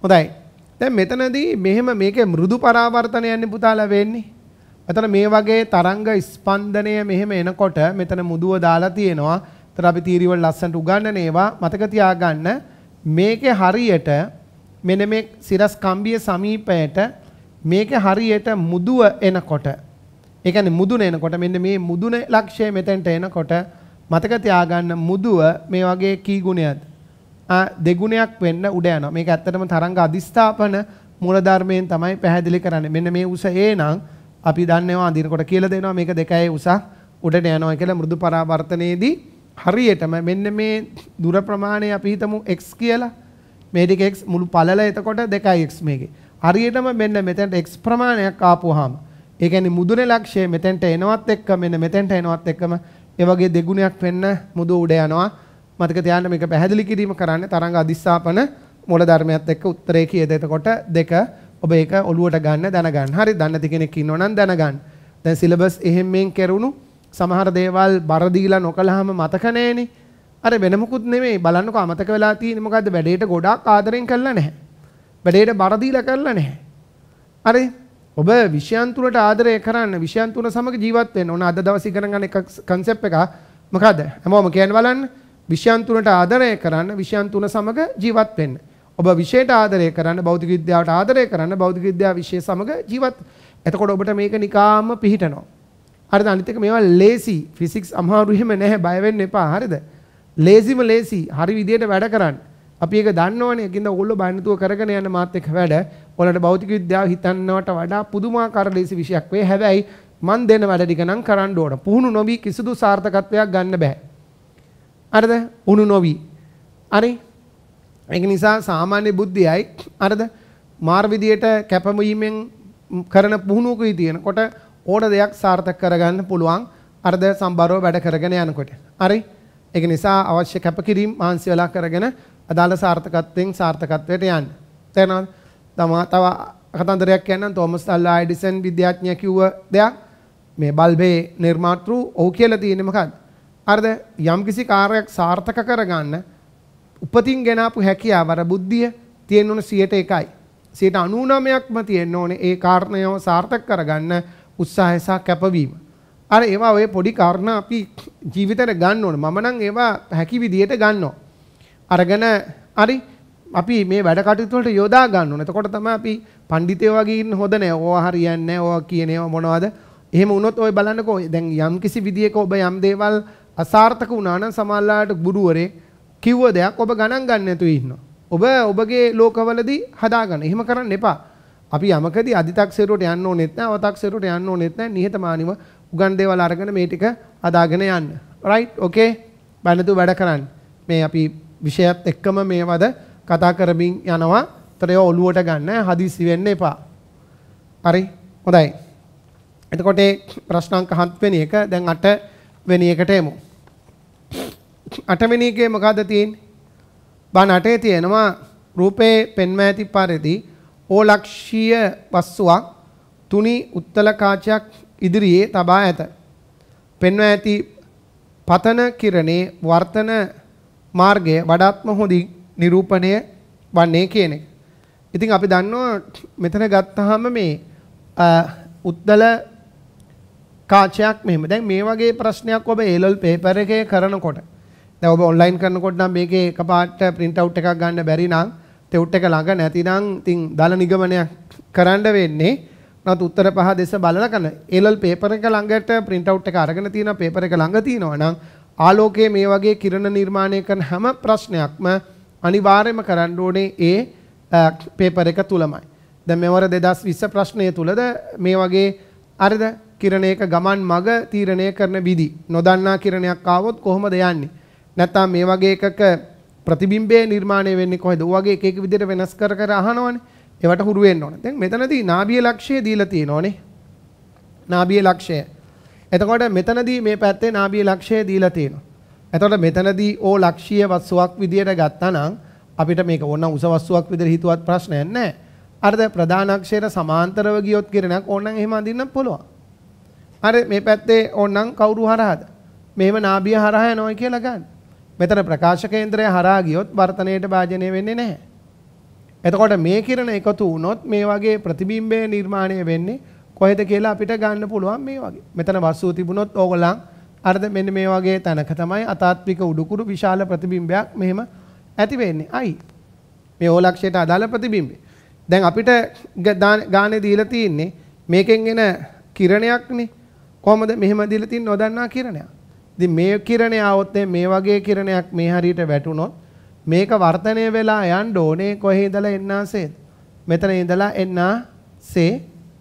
හොඳයි. දැන් මෙතනදී මෙහෙම මේකේ මෘදු පරාවර්තන යන්නේ පුතාලා වෙන්නේ. මෙතන මේ වගේ තරංග ස්පන්දනය මෙහෙම එනකොට මෙතන මුදුව දාලා තියෙනවා. ඒතර අපි තීරි වල ලස්සනට උගන්නන ඒවා මතක තියාගන්න. මේකේ හරියට මෙන්න මේ සිරස් කම්බිය සමීපයට මේකේ හරියට මුදුව එනකොට ඒ කියන්නේ මුදුන එනකොට මෙන්න මේ මුදුන ලක්ෂය මෙතෙන්ට එනකොට මතක තියාගන්න මුදුව මේ වගේ කී ගුණයක්ද දෙගුණයක් වෙන්න උඩ යනවා. මේක ඇත්තටම තරංග අධිස්ථාපන මූලධර්මයෙන් තමයි පැහැදිලි කරන්නේ. මෙන්න මේ උස A නම් අපි දන්නවා අඳිනකොට කියලා දෙනවා මේක දෙකයි උසක් උඩට යනවා කියලා මෘදු පරාවර්තනයේදී හරියටම මෙන්න මේ දුර ප්‍රමාණය අපි හිතමු x කියලා. මේ ටික x මුළු පළල එතකොට 2x මේකේ. හරියටම මෙන්න මෙතෙන්ට x ප්‍රමාණයක් ආපුවාම ඒ කියන්නේ මුදුනේ ලක්ෂය මෙතෙන්ට එනවත් එක්ක මෙන්න මෙතෙන්ට එනවත් එක්කම ඒ වගේ දෙගුණයක් වෙන්න මුදු උඩ යනවා. මතක තියාගන්න මේක පැහැදිලි කිරීම කරන්නේ තරංග අධිස්ථාපන මූල ධර්මයත් එක්ක උත්තරේ කියද. එතකොට දෙක ඔබ ඒක ඔළුවට ගන්න දැනගන්න. හරි දන්නේ නැති කෙනෙක් ඉන්නවනම් දැනගන්න. දැන් සිලබස් එහෙම මෙන් කෙරුණු සමහර දේවල් බර දීලා නොකලහම මතක නැහෙනේ. අර වෙන මොකුත් නෙමෙයි බලන්නකෝ අමතක වෙලා තියෙන්නේ මොකද්ද වැඩේට ගොඩාක් ආදරෙන් කළා නැහැ. වැඩේට බර දීලා කළා නැහැ. හරි ඔබ විෂයන් තුනට ආදරය කරන්න විෂයන් තුන සමග ජීවත් වෙන්න ඕන අද දවසේ ඉගෙන ගන්න එක කන්සෙප්ට් එක මොකද්ද? හැමෝම කියන්න බලන්න. විෂයන් තුනට ආදරය කරන්න විෂයන් තුන සමග ජීවත් වෙන්න. ඔබ විෂයට ආදරය කරන්න භෞතික විද්‍යාවට ආදරය කරන්න භෞතික විද්‍යා විෂය සමග ජීවත්. එතකොට ඔබට මේක නිකාම්ම පිහිටනවා. හරිද? අනිත් එක මේවා ලේසි. ෆිසික්ස් අමාරු එහෙම නැහැ. බය වෙන්න එපා. හරිද? ලේසිම ලේසි. හරි විදියට වැඩ කරන්න. අපි ඒක දන්නවනේ. ඒකින්ද ඔයගොල්ලෝ බය නැතුව කරගෙන යන මාත් එක්ක වැඩ. ඔයාලට භෞතික විද්‍යාව හිතන්නවට වඩා පුදුමාකාර ලේසි විෂයක් වේ. හැබැයි මන් දෙන වැඩ ටික නම් කරන්න ඕන. පුහුණු නොවි කිසිදු සාර්ථකත්වයක් ගන්න බෑ. අරද උණු නොවි. හරි? ඒක නිසා සාමාන්‍ය බුද්ධියයි අරද මාර් විදියට කැපවීමෙන් කරන පුහුණුවකුයි තියෙනකොට ඕන දෙයක් සාර්ථක කරගන්න පුළුවන් අර්ධ සම්බරව වැඩ කරගෙන යනකොට. හරි? ඒක නිසා අවශ්‍ය කැපකිරීම් මහන්සි වෙලා කරගෙන අදාළ සාර්ථකත්වයෙන් සාර්ථකත්වයට යන්න. තේරෙනවද? තමා තව කතන්දරයක් කියන්නම් තෝමස් අල්වා එඩිසන් විද්‍යාඥයා කිව්ව දෙයක් මේ බල්බේ නිර්මාතෘ ඔහු කියලා තියෙන්නේ මොකක්ද? හරිද? යම්කිසි කාර්යයක් සාර්ථක කරගන්න උපතින් ගෙනාපු හැකියාව අර බුද්ධිය තියෙන්න ඕන 101යි. 99%ක්ම තියෙන්න ඕනේ ඒ කාරණයව සාර්ථක කරගන්න උත්සාහය සහ කැපවීම. අර ඒවා ඔය පොඩි කාරණා අපි ජීවිතේට ගන්න ඕනේ. මම නම් ඒවා හැකි විදියට ගන්නවා. අරගෙන හරි අපි මේ වැඩ කටයුතු වලට යොදා ගන්න ඕනේ. එතකොට තමයි අපි පඬිතේ වගේ ඉන්න හොඳ නෑ. ඕවා හරියන්නේ නෑ. ඕවා කියන ඒවා මොනවද? එහෙම වුණොත් ඔය බලන්නකෝ දැන් යම්කිසි විදියක ඔබ යම් දේවල් අසාර්ථක වුණා නම් සමහරලාට ගුරුවරේ කිව්ව දෙයක් ඔබ ගණන් ගන්න නැතුව ඉන්නවා. ඔබ ඔබගේ ලෝකවලදී හදාගන්න. එහෙම කරන්න එපා. අපි යමකදී අධි탁සේරුවට යන්න ඕනෙත් නැහැ, අව탁සේරුවට යන්න ඕනෙත් නැහැ. නිහතමානීව උගන් දේවල් අරගෙන මේ ටික හදාගෙන යන්න. රයිට්? ඕකේ. බැනතු වැඩ කරන්න. මේ අපි විෂයත් එක්කම මේවද කතා කරමින් යනවා. ඒතර ඒවා ඔළුවට ගන්න හදිසි වෙන්න එපා. හරි? හොඳයි. එතකොට ප්‍රශ්න අංක 7 වෙනි එක දැන් 8 වෙනි එකට එමු. අටවෙනි එකේ මොකද්ද තියෙන්නේ? බණ අටේ තියෙනවා රූපේ පෙන්ම ඇති පරිදි ඕලක්ෂීය වස්තුවක් තුනි උත්තල කාචයක් ඉදිරියේ තබා ඇත. පෙන්ව ඇති පතන කිරණේ වර්තන මාර්ගය වඩාත්ම හොඳින් නිරූපණය වන්නේ කියන එක. ඉතින් අපි දන්නවා මෙතන ගත්තාම මේ උත්තල කාචයක් මෙහෙම. දැන් මේ වගේ ප්‍රශ්නයක් ඔබ A level paper එකේ කරනකොට දැන් ඔබ ඔන්ලයින් කරනකොට නම් මේකේ එකපාරට print out එකක් ගන්න බැරි නම් ටෙවුට් එක ළඟ නැතිනම් ඉතින් දල නිගමනයක් කරන්න වෙන්නේ. නමුත් උත්තර පහ දෙස බලලා කරන LL paper එක ළඟට print out එක අරගෙන තියෙන paper එක ළඟ තියෙනවා නම් ආලෝකයේ මේ වගේ කිරණ නිර්මාණය කරන හැම ප්‍රශ්නයක්ම අනිවාර්යයෙන්ම කරන්න ඕනේ ඒ paper එක තුලමයි. දැන් මෙවර 2020 ප්‍රශ්නය තුලද මේ වගේ අරද කිරණයක ගමන් මග තීරණය කරන විදි නොදන්නා කිරණයක් ආවොත් කොහොමද යන්නේ? නැත්නම් මේ වගේ එකක ප්‍රතිබිම්බය නිර්මාණය වෙන්නේ කොහේද? ඔය වගේ එක එක විදිහට වෙනස් කර කර අහනවනේ. ඒවට හුරු වෙන්න ඕන. දැන් මෙතනදී නාභිය ලක්ෂය දීලා තියෙනෝනේ. නාභිය ලක්ෂය. එතකොට මෙතනදී මේ පැත්තේ නාභිය ලක්ෂය දීලා තියෙනවා. එතකොට මෙතනදී ඕ ලක්ෂීය වස්තුවක් විදිහට ගත්තා නම් අපිට මේක ඕන උස වස්තුවක් විදිහට හිතුවත් ප්‍රශ්නයක් නැහැ. අරද ප්‍රධාන අක්ෂර සමාන්තරව ගියොත් කිරණක් ඕනනම් එහෙම අඳින්න පුළුවන්. අර මේ පැත්තේ ඕනනම් කවුරු හරහාද? මෙහෙම නාභිය හරහා යනවා කියලා ගන්න. මෙතන ප්‍රකාශ කේන්ද්‍රය හරහා ගියොත් වර්තනයේට භාජනය වෙන්නේ නැහැ. එතකොට මේ කිරණ එකතු වුණොත් මේ වගේ ප්‍රතිබිම්බය නිර්මාණය වෙන්නේ කොහෙද කියලා අපිට ගන්න පුළුවන් මේ වගේ. මෙතන වස්තුව තිබුණොත් ඕගොල්ලන් අරද මෙන්න මේ වගේ තැනක තමයි අතාත්වික උඩුකුරු විශාල ප්‍රතිබිම්බයක් මෙහෙම ඇති වෙන්නේ. අයි. මේ ඕලක්ෂයට අදාළ ප්‍රතිබිම්බය. දැන් අපිට ගානේ දීලා තියෙන්නේ මේකෙන් එන කිරණයක්නේ. කොහොමද මෙහෙම දීලා තින්නේ නොදන්නා කිරණයක්. ඉතින් මේ කිරණේ આવොත් මේ වගේ කිරණයක් මේ හරියට වැටුණොත් මේක වර්තනය වෙලා යන්න ඕනේ කොහේ ඉඳලා එන්නාසේද? මෙතන ඉඳලා එන්නාසේ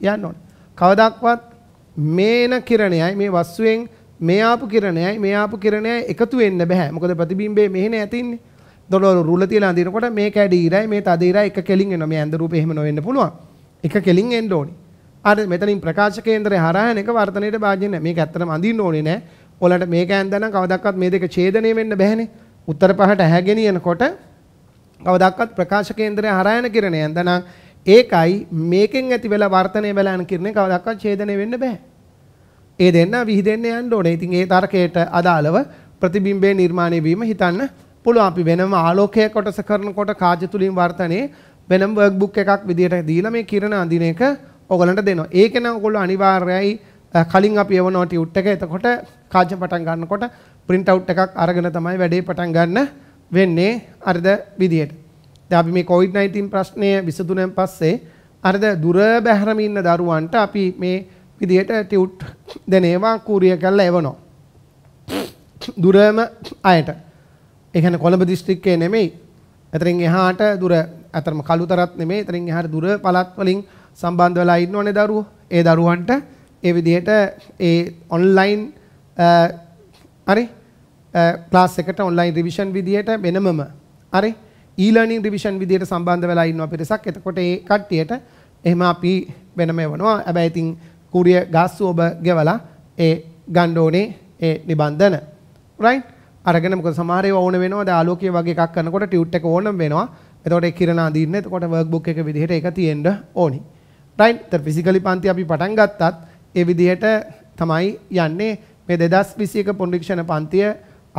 යන්න ඕනේ. කවදාක්වත් මේන කිරණයයි මේ වස්තුවෙන් මේ ආපු කිරණයයි මේ ආපු කිරණයයි එකතු වෙන්න බෑ. මොකද ප්‍රතිබිම්බේ මෙහෙනේ ඇතින්නේ. දොළොර රුල තියලා අඳිනකොට මේ කැඩි ඉරයි මේ තද ඉරයි එක කෙලින් එනවා. මේ ඇඳ රූපේ එහෙම නොවෙන්න පුළුවන්. එක කෙලින් එන්න ඕනේ. අර මෙතනින් ප්‍රකාශ කේන්දරේ හරහා යන එක වර්තනයේ භාජ්‍ය නෑ. මේක ඇත්තටම අඳින්න ඕනේ නෑ. ඔයාලට මේක ඇන්දනම් කවදාවත් මේ දෙක ඡේදණය වෙන්න බැහැනේ. උත්තර පහට ඇහැගෙන යනකොට කවදාවත් ප්‍රකාශ කේන්ද්‍රය හරයන කිරණේ ඇන්දනම් ඒකයි මේකෙන් ඇති වෙලා වර්තනය බලන කිරණේ කවදාවත් ඡේදණය වෙන්න බෑ. ඒ දෙන්න විහිදෙන්න යන්න ඕනේ. ඉතින් ඒ තර්කයට අදාළව ප්‍රතිබිම්බේ නිර්මාණය වීම හිතන්න පුළුවන්. අපි වෙනම ආලෝකය කොටස කරනකොට කාජ තුලින් වර්තනයේ වෙනම වර්ක්බුක් එකක් විදියට දීලා මේ කිරණ අඳින එක ඔයගලන්ට දෙනවා. ඒක නම් ඔයගොල්ලෝ අනිවාර්යයි කලින් අපි එවනවා ටියුට් එක. එතකොට කාච පටන් ගන්නකොට print out එකක් අරගෙන තමයි වැඩේ පටන් ගන්න වෙන්නේ අරද විදියට. දැන් අපි මේ COVID-19 ප්‍රශ්නය විසඳුනෙන් පස්සේ අරද දුර බැහැරම ඉන්න දරුවන්ට අපි මේ විදියට ටියුට් දෙනේවා කූරිය කරලා එවනවා. දුරම අයට. ඒ කියන්නේ කොළඹ දිස්ත්‍රික්කයේ නෙමෙයි. අතරින් එහාට දුර අතරම කළුතරත් නෙමෙයි. අතරින් එහාට දුර පළාත් වලින් සම්බන්ධ වෙලා ඉන්නෝනේ දරුවෝ. ඒ දරුවන්ට ඒ විදිහට ඒ ඔන්ලයින් හරි uh, ක්ලාස් uh, එකට ඔන්ලයින් රිවිෂන් විදියට වෙනමම හරි ඊලර්නින් රිවිෂන් විදියට සම්බන්ධ වෙලා ඉන්නවා පිරිසක්. එතකොට ඒ කට්ටියට එහෙම අපි වෙනම එවනවා. හැබැයි ඉතින් කුරිය ගාස්තු ඔබ ගෙවලා ඒ ගන්න ඕනේ ඒ නිබන්ධන. රයිට්? අරගෙන මොකද සමහර ඒවා ඕන වෙනවා. දැන් ආලෝකයේ වගේ එකක් කරනකොට ටියුට් එක ඕනම වෙනවා. එතකොට ඒ කිරණ අඳින්න. එතකොට වර්ක් බුක් එක විදිහට ඒක තියෙන්න ඕනි. රයිට්? ඒතර ෆිසිකලි පන්ති අපි පටන් ගත්තත් ඒ විදිහට තමයි යන්නේ. මේ 2021 පුනරීක්ෂණ පන්තිය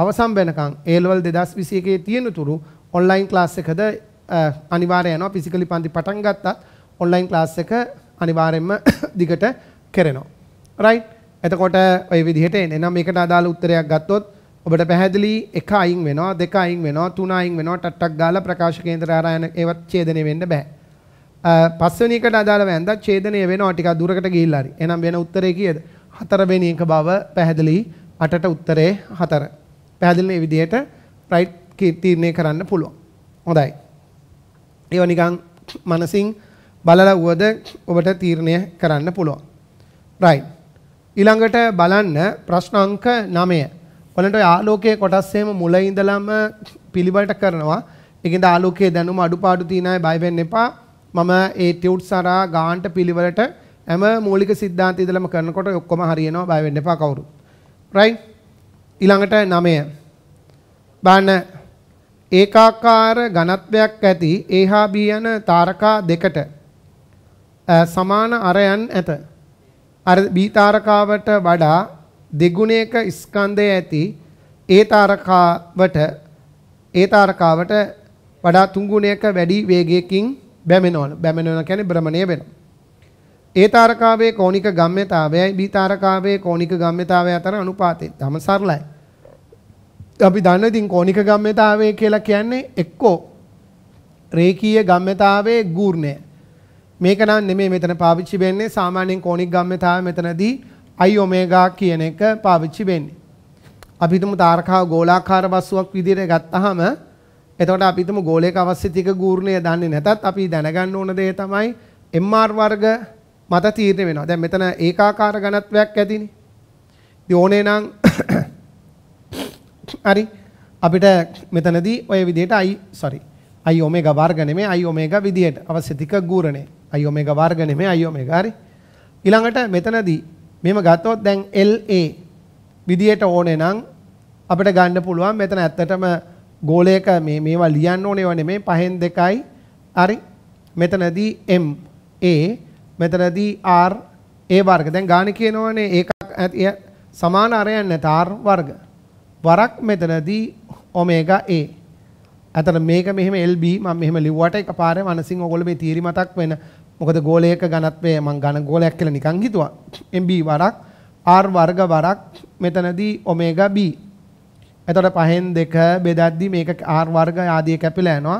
අවසන් වෙනකන් A level 2021 තියෙන තුරු online class එකද අනිවාර්යයෙන් යනවා physically පන්ති පටන් ගත්තත් online class එක අනිවාර්යයෙන්ම (coughs) දිගට කරනවා right එතකොට ওই විදිහට එන්නේ නම් මේකට අදාළ උත්තරයක් ගත්තොත් ඔබට පැහැදිලි එක අයින් වෙනවා දෙක අයින් වෙනවා තුන අයින් වෙනවා ටට්ටක් ගාලා ප්‍රකාශ කේන්දර ආරයන ඒවත් ඡේදනය වෙන්න බෑ පස්වෙනි එකට අදාළව ඇඳ ඡේදනය වෙනවා ටිකක් දුරකට ගිහිල්ලා හරි එහෙනම් වෙන උත්තරේ කීයද 0.5 හතරවෙනි එක බව පැහැදිලි අටට උත්තරේ හතර. පැහැදිලි මේ විදිහට රයිට් තීරණය කරන්න පුළුවන්. හොඳයි. ඒව නිකන් මනසින් බලලා වුවද ඔබට තීරණය කරන්න පුළුවන්. රයිට්. ඊළඟට බලන්න ප්‍රශ්න අංක 9. ඔලන්ට ඔය ආලෝකයේ කොටස්සේම මුල ඉඳලම පිළිබලට කරනවා. ඒකෙන්ද ආලෝකයේ දැනුම අඩුපාඩු තියන අය බය වෙන්න එපා. මම ඒ ටියුට් සරා ගාන්ට පිළිවෙලට හැම මූලික સિદ્ધාන්තය ඉදලම කරනකොට ඔක්කොම හරියනවා බය වෙන්න එපා කවුරු. රයිට්? ඊළඟට 9. බාන ඒකාකාර ඝනත්වයක් ඇති ඒහා බී යන තාරකා දෙකට සමාන අරයන් ඇත. අර බී තාරකාවට වඩා දෙගුණයක ස්කන්ධය ඇති ඒ තාරකාවට ඒ තාරකාවට වඩා තුන් ගුණයක වැඩි වේගයකින් බැමෙනවලු. බැමෙනවා කියන්නේ භ්‍රමණය වෙනවා. ඒ තාරකාවේ කෝණික ගම්‍යතාවයයි B තාරකාවේ කෝණික ගම්‍යතාවය අතර අනුපාතය තම සරලයි. අපි දන්නවා ඉතින් කෝණික ගම්‍යතාවය කියලා කියන්නේ එක්කෝ රේඛීය ගම්‍යතාවයේ ගුණය. මේක නම් නෙමෙයි මෙතන පාවිච්චි වෙන්නේ සාමාන්‍යයෙන් කෝණික ගම්‍යතාවය මෙතනදී i omega කියන එක පාවිච්චි වෙන්නේ. අපි හිතමු තාරකාව ගෝලාකාර වස්තුවක් විදිහට ගත්තාම එතකොට අපි හිතමු ගෝලයක අවස්ථිතික ගුණය දන්නේ නැතත් අපි දැනගන්න ඕන දේ තමයි MR වර්ග මත තීරණය වෙනවා. දැන් මෙතන ඒකාකාර ඝනත්වයක් ඇතිනේ. ඉතින් ඕනේ නම් (coughs) හරි අපිට මෙතනදී ඔය විදිහට i sorry i omega වර්ග නෙමෙයි i omega විදිහට අවශ්‍ය තික ගූරණේ i omega වර්ග නෙමෙයි i omega හරි ඊළඟට මෙතනදී මෙහෙම ගත්තොත් දැන් LA විදිහට ඕනේ නම් අපිට ගන්න පුළුවන් මෙතන ඇත්තටම ගෝලයක මේ මේවා ලියන්න ඕනේ ඒවා නෙමෙයි පහෙන් දෙකයි හරි මෙතනදී M A මෙතනදී R ඒ වර්ග. දැන් ගාණ කියනවනේ ඒකක් සමාන අරයන් නැත R වර්ග. වරක් මෙතනදී ඔමේගා A. අතන මේක මෙහෙම LB මම මෙහෙම ලිව්වට එකපාරේ මනසින් ඔයගොල්ලෝ මේ තීරි මතක් වෙන. මොකද ගෝලයක ඝනත්වය මම ඝන ගෝලයක් කියලා නිකන් හිතුවා. MB වරක් R වර්ග වරක් මෙතනදී ඔමේගා B. එතකොට පහෙන් දෙක බෙදද්දි මේක R වර්ග ආදී කැපිලා යනවා.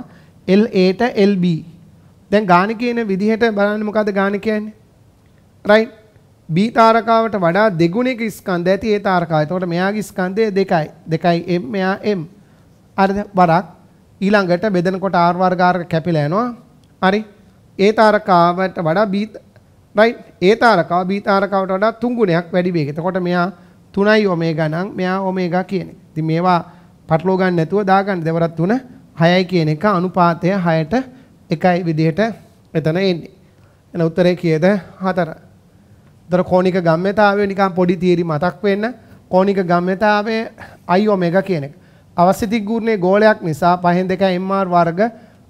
LA ට LB දැන් ගාන කියන විදිහට බලන්න මොකද ගාන කියන්නේ? right? B තාරකාවට වඩා දෙගුණයක ස්කන්ධ ඇති A තාරකාව. එතකොට මෙයාගේ ස්කන්ධය දෙකයි. දෙකයි M මෙයා M. හරිද? වරක් ඊළඟට බෙදනකොට R වර්ග R කැපිලා යනවා. හරි? A තාරකාවට වඩා B right? A තාරකාව B තාරකාවට වඩා තුන් ගුණයක් වැඩි වේග. එතකොට මෙයා 3යි ඔමේගා නම් මෙයා ඔමේගා කියන්නේ. ඉතින් මේවා පටලවා ගන්න නැතුව දාගන්න. දෙවරක් 3 6යි කියන එක අනුපාතය 6ට එකයි විදිහට එතන එන්නේ. එන උත්තරේ කීයද? 4. උතර කෝණික ගම්‍යතාවය නිකන් පොඩි තීරි මතක් වෙන්න කෝණික ගම්‍යතාවයේ i omega කියන එක. අවශ්‍ය දිග්ගුණේ ගෝලයක් නිසා පහෙන් දෙක mr වර්ග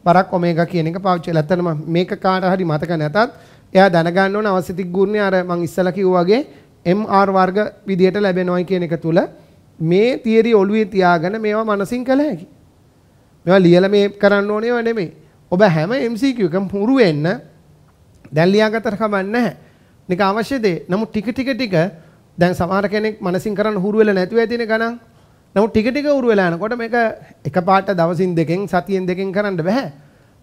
වරක් omega කියන එක පාවිච්චි කරලා. ඇත්තටම මේක කාට හරි මතක නැතත් එයා දැනගන්න ඕන අවශ්‍ය දිග්ගුණේ අර මං ඉස්සලා කිව්වා වගේ mr වර්ග විදියට ලැබෙනවයි කියන එක තුල මේ තියරි ඔළුවේ තියාගෙන මේවා මනසින් කළ හැකි. මේවා ලියලා මේ කරන්න ඕනේ නෙමෙයි. ඔබ හැම MCQ එකම පුරු වෙන්න දැන් ලියාගතට කමන්නේ නැහැ. නික අවශ්‍ය දේ. නමුත් ටික ටික ටික දැන් සමහර කෙනෙක් මනසින් කරන්න හුරු වෙලා නැතුව ඇතින ගණන්. නමුත් ටික ටික හුරු වෙලා යනකොට මේක එකපාරට දවසින් දෙකෙන් සතියෙන් දෙකෙන් කරන්න බෑ.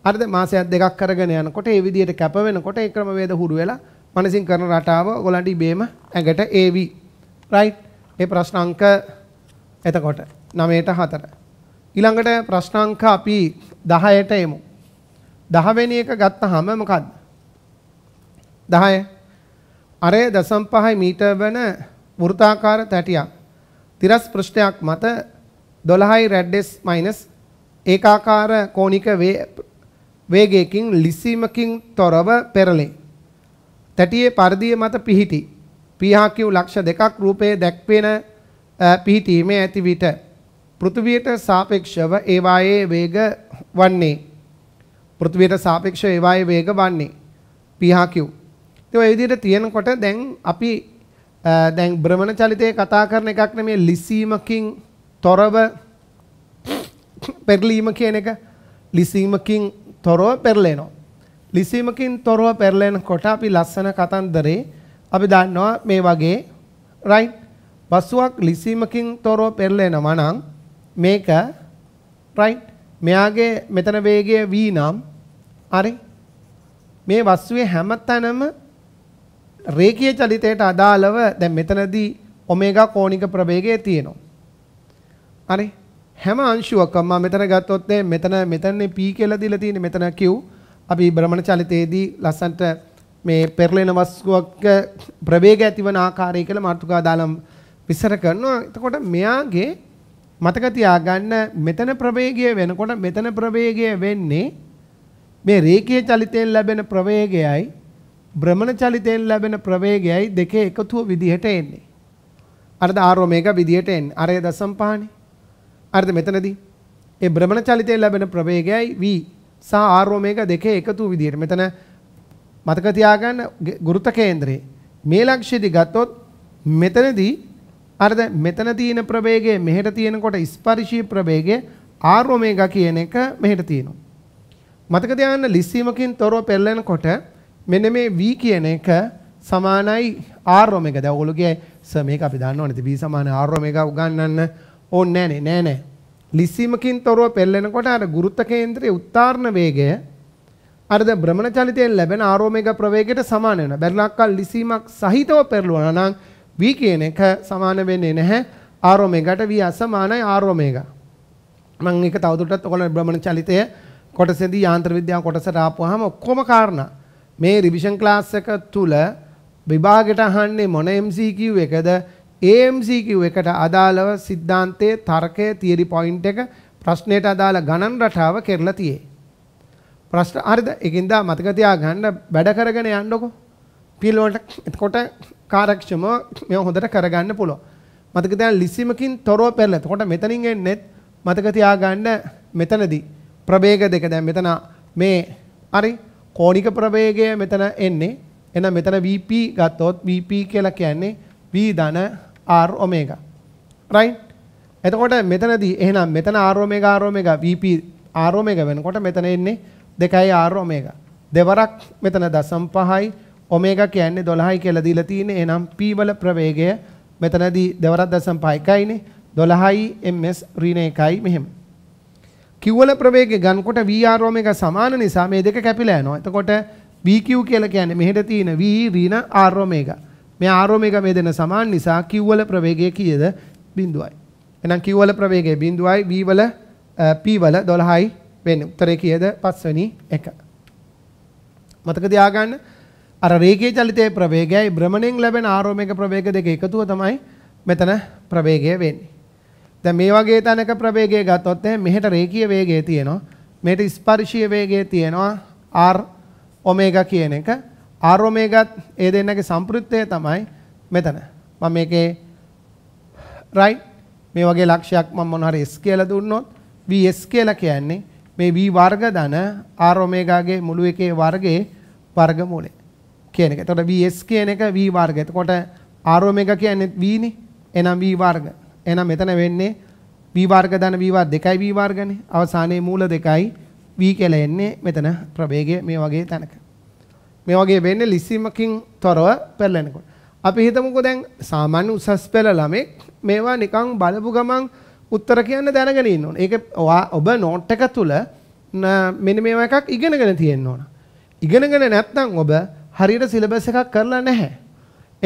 අරද මාසයක් දෙකක් කරගෙන යනකොට ඒ විදිහට කැප වෙනකොට ඒ ක්‍රමවේද හුරු වෙලා මනසින් කරන රටාව ඔයගලන්ට ඉබේම ඇඟට ඒවි. රයිට්. ඒ ප්‍රශ්න අංක එතකොට 9ට 4. ඊළඟට ප්‍රශ්න අංක අපි 10ට එමු. 10වෙනි එක ගත්තාම මොකද්ද? 10 අරය 0.5 මීටර වන වෘත්තාකාර තැටියක් තිරස් පෘෂ්ඨයක් මත 12යි රැඩ්ඩස් මයිනස් ඒකාකාර කෝනික වේගයකින් ලිසීමකින් තොරව පෙරලේ. තැටියේ පරිධිය මත පිහිටි PHQ ලක්ෂ දෙකක් රූපයේ දැක්වෙන පිහිටීමේ ඇති විට පෘථිවියට සාපේක්ෂව ඒවායේ වේග වන්නේ පෘථිවියට සාපේක්ෂව ඒවායේ වේග වන්නේ PHQ. ඉතින් ඔය විදිහට තියෙනකොට දැන් අපි දැන් භ්‍රමණ චලිතයේ කතා කරන එකක් නෙමෙයි ලිසීමකින් තොරව පෙරලීම කියන එක ලිසීමකින් තොරව පෙරලෙනවා. ලිසීමකින් තොරව පෙරලෙනකොට අපි ලස්සන කතන්දරේ අපි දන්නවා මේ වගේ රයිට් පසුවක් ලිසීමකින් තොරව පෙරලෙනවා නම් මේක රයිට් මෙයාගේ මෙතන වේගය v නම් හරි මේ වස්තුවේ හැමතැනම රේඛීය චලිතයට අදාළව දැන් මෙතනදී ඔමේගා කෝණික ප්‍රවේගය තියෙනවා. හරි හැම අංශුවකම මම මෙතන ගත්තොත් මෙතන මෙතනනේ p කියලා දීලා තියෙන්නේ මෙතන q අපි භ්‍රමණ චලිතයේදී ලස්සන්ට මේ පෙරලෙන වස්තුවක ප්‍රවේග ඇතිවන ආකාරය කියලා මාතෘකා දාලා විස්තර කරනවා. එතකොට මෙයාගේ මතක තියාගන්න මෙතන ප්‍රවේගය වෙනකොට මෙතන ප්‍රවේගය වෙන්නේ මේ රේඛීය චලිතයෙන් ලැබෙන ප්‍රවේගයයි භ්‍රමණ චලිතයෙන් ලැබෙන ප්‍රවේගයයි දෙකේ එකතුව විදිහට එන්නේ. අරද ආරෝමේක විදිහට එන්නේ. අරය දසම් පහනේ. අරද මෙතනදී ඒ භ්‍රමණ චලිතයෙන් ලැබෙන ප්‍රවේගයයි v සහ ආරෝමේක දෙකේ එකතුව විදිහට. මෙතන මතක තියාගන්න ගුරුත්ව කේන්ද්‍රයේ මේ ලක්ෂයේදී ගත්තොත් මෙතනදී අරද මෙතන තියෙන ප්‍රවේගය මෙහෙට තියෙනකොට ස්පර්ශී ප්‍රවේගය r omega කියන එක මෙහෙට තියෙනවා. මතක තියාගන්න ලිස්සීමකින් තොරව පෙරලෙනකොට මෙන්න මේ v කියන එක සමානයි r omega. දැන් ඔයගොල්ලෝගේ සර් මේක අපි දන්න ඕනේ. v සමාන r omega උගන්වන්න ඕනේ නෑ නෑ නෑ. ලිස්සීමකින් තොරව පෙරලෙනකොට අර ගුරුත්ව කේන්ද්‍රයේ උත්තාරණ වේගය අරද භ්‍රමණ චලිතයෙන් ලැබෙන r omega ප්‍රවේගයට සමාන වෙනවා. බැරිලක්කල් ලිසීමක් සහිතව පෙරළුවා නම් v කියන එක සමාන වෙන්නේ නැහැ r ඔමෙගාට v අසමානයි r ඔමෙගා. මම ඒක තවදුරටත් ඔයගොල්ලෝ බ්‍රමණ චලිතය කොටසේදී යාන්ත්‍ර විද්‍යාව කොටසට ආපුවාම ඔක්කොම කාරණා මේ රිවිෂන් ක්ලාස් එක තුල විභාගෙට අහන්නේ මොන MCQ එකද ඒ MCQ එකට අදාළව සිද්ධාන්තයේ තර්කයේ තියරි පොයින්ට් එක ප්‍රශ්නයට අදාළ ගණන් රටාව කෙරලා තියේ. ප්‍රශ්න හරිද? ඒකින්ද මතක තියාගන්න වැඩ කරගෙන යන්නකො. පිළිවෙලට එතකොට කාර්යක්ෂම මේවා හොඳට කරගන්න පුළුවන්. මතක තියාගන්න ලිසීමකින් තොරව පෙරලා. එතකොට මෙතනින් එන්නේ මතක තියාගන්න මෙතනදී ප්‍රවේග දෙක දැන් මෙතන මේ හරි කෝණික ප්‍රවේගය මෙතන එන්නේ එහෙනම් මෙතන VP ගත්තොත් VP කියලා කියන්නේ V ධන R omega right එතකොට මෙතනදී එහෙනම් මෙතන R omega R omega VP R omega වෙනකොට මෙතන එන්නේ 2 R omega දෙවරක් මෙතන 0.5යි ඔමේගා කියන්නේ 12යි කියලා දීලා තියෙන්නේ. එහෙනම් p වල ප්‍රවේගය මෙතනදී 2.51යිනේ. 12යි ms ඍණ 1යි මෙහෙම. q වල ප්‍රවේගය ගන්කොට vr ඔමේගා සමාන නිසා මේ දෙක කැපිලා යනවා. එතකොට bq කියලා කියන්නේ මෙහෙට තියෙන v ඍණ r ඔමේගා. මේ r ඔමේගා මේ දෙන්න සමාන නිසා q වල ප්‍රවේගය කීයද? 0යි. එහෙනම් q වල ප්‍රවේගය 0යි v වල p වල 12යි වෙන්නේ. උත්තරේ කීයද? 5 වෙනි එක. මතක තියාගන්න අර වේගයේ චලිතයේ ප්‍රවේගයයි භ්‍රමණයෙන් ලැබෙන ආරෝමක ප්‍රවේග දෙක එකතුව තමයි මෙතන ප්‍රවේගය වෙන්නේ. දැන් මේ වගේ තැනක ප්‍රවේගය ගත්තොත් එහෙනම් මෙහෙට රේඛීය වේගය තියෙනවා. මෙහෙට ස්පර්ශීය වේගය තියෙනවා r ඔමේගා කියන එක. r ඔමේගාත් ඒ දෙන්නගේ සම්පෘත්තය තමයි මෙතන. මම මේකේ right මේ වගේ ලක්ෂයක් මම මොන හරි s කියලා දුන්නොත් vs කියලා කියන්නේ මේ v වර්ග ධන r ඔමේගාගේ මුළු එකේ වර්ගයේ වර්ගමූලය. කියන එක. එතකොට vs කියන එක v වර්ග. එතකොට r1 කියන්නේ v නේ. එහෙනම් v වර්ග. එහෙනම් මෙතන වෙන්නේ v වර්ග ධන v වර්ග 2යි v වර්ගනේ. අවසානයේ මූල දෙකයි v කියලා එන්නේ මෙතන ප්‍රවේගය මේ වගේ තැනක. මේ වගේ වෙන්නේ ලිසීමකින් තොරව පෙරලෙනකොට. අපි හිතමුකෝ දැන් සාමාන්‍ය උසස් පෙළ ළමෙක් මේවා නිකන් බලපු ගමන් උත්තර කියන්න දැනගෙන ඉන්න ඕන. ඒක ඔබ නෝට් එක තුල මෙන්න මේවා එකක් ඉගෙනගෙන තියෙන්න ඕන. ඉගෙනගෙන නැත්නම් ඔබ හරියට සිලබස් එකක් කරලා නැහැ.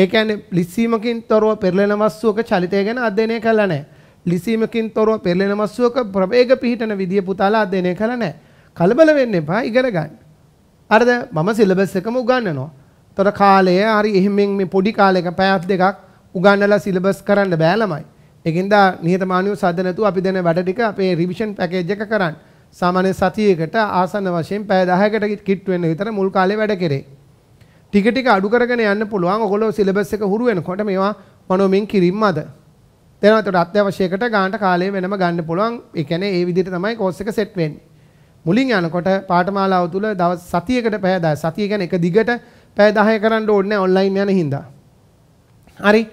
ඒ කියන්නේ ලිස්සීමකින් තොරව පෙරලෙන වස්තුවක චලිතය ගැන අධ්‍යයනය කළා නැහැ. ලිස්සීමකින් තොරව පෙරලෙන වස්තුවක ප්‍රවේග පිහිටන විදිය පුතාලා අධ්‍යයනය කළා නැහැ. කලබල වෙන්න එපා ඉගෙන ගන්න. අරද මම සිලබස් එකම උගන්වනවා. තොර කාලය හරි එහෙමෙන් මේ පොඩි කාලයක පැයක් දෙකක් උගන්වලා සිලබස් කරන්න බෑ ළමයි. ඒකින්දා නිහතමානීව සද්ද නැතුව අපි දෙන වැඩ ටික අපේ රිවිෂන් පැකේජ් එක කරන්න. සාමාන්‍ය සතියකට ආසන්න වශයෙන් පැය 10කට කිට්ටු වෙන විතර මුල් කාලේ වැඩ කෙරේ. ටික ටික අඩු කරගෙන යන්න පුළුවන් ඔයගොල්ලෝ සිලබස් එක හුරු වෙනකොට මේවා මනෝමින් කිරීම අද දැන් එතකොට අත්‍යවශ්‍යයකට ගානට කාලය වෙනම ගන්න පුළුවන් ඒ කියන්නේ ඒ විදිහට තමයි කෝස් එක සෙට් වෙන්නේ මුලින් යනකොට පාඨමාලාව තුල දවස් සතියකට පැය 10 සතිය කියන්නේ එක දිගට පැය 10 කරන්න ඕනේ නැහැ ඔන්ලයින් යන හින්දා හරි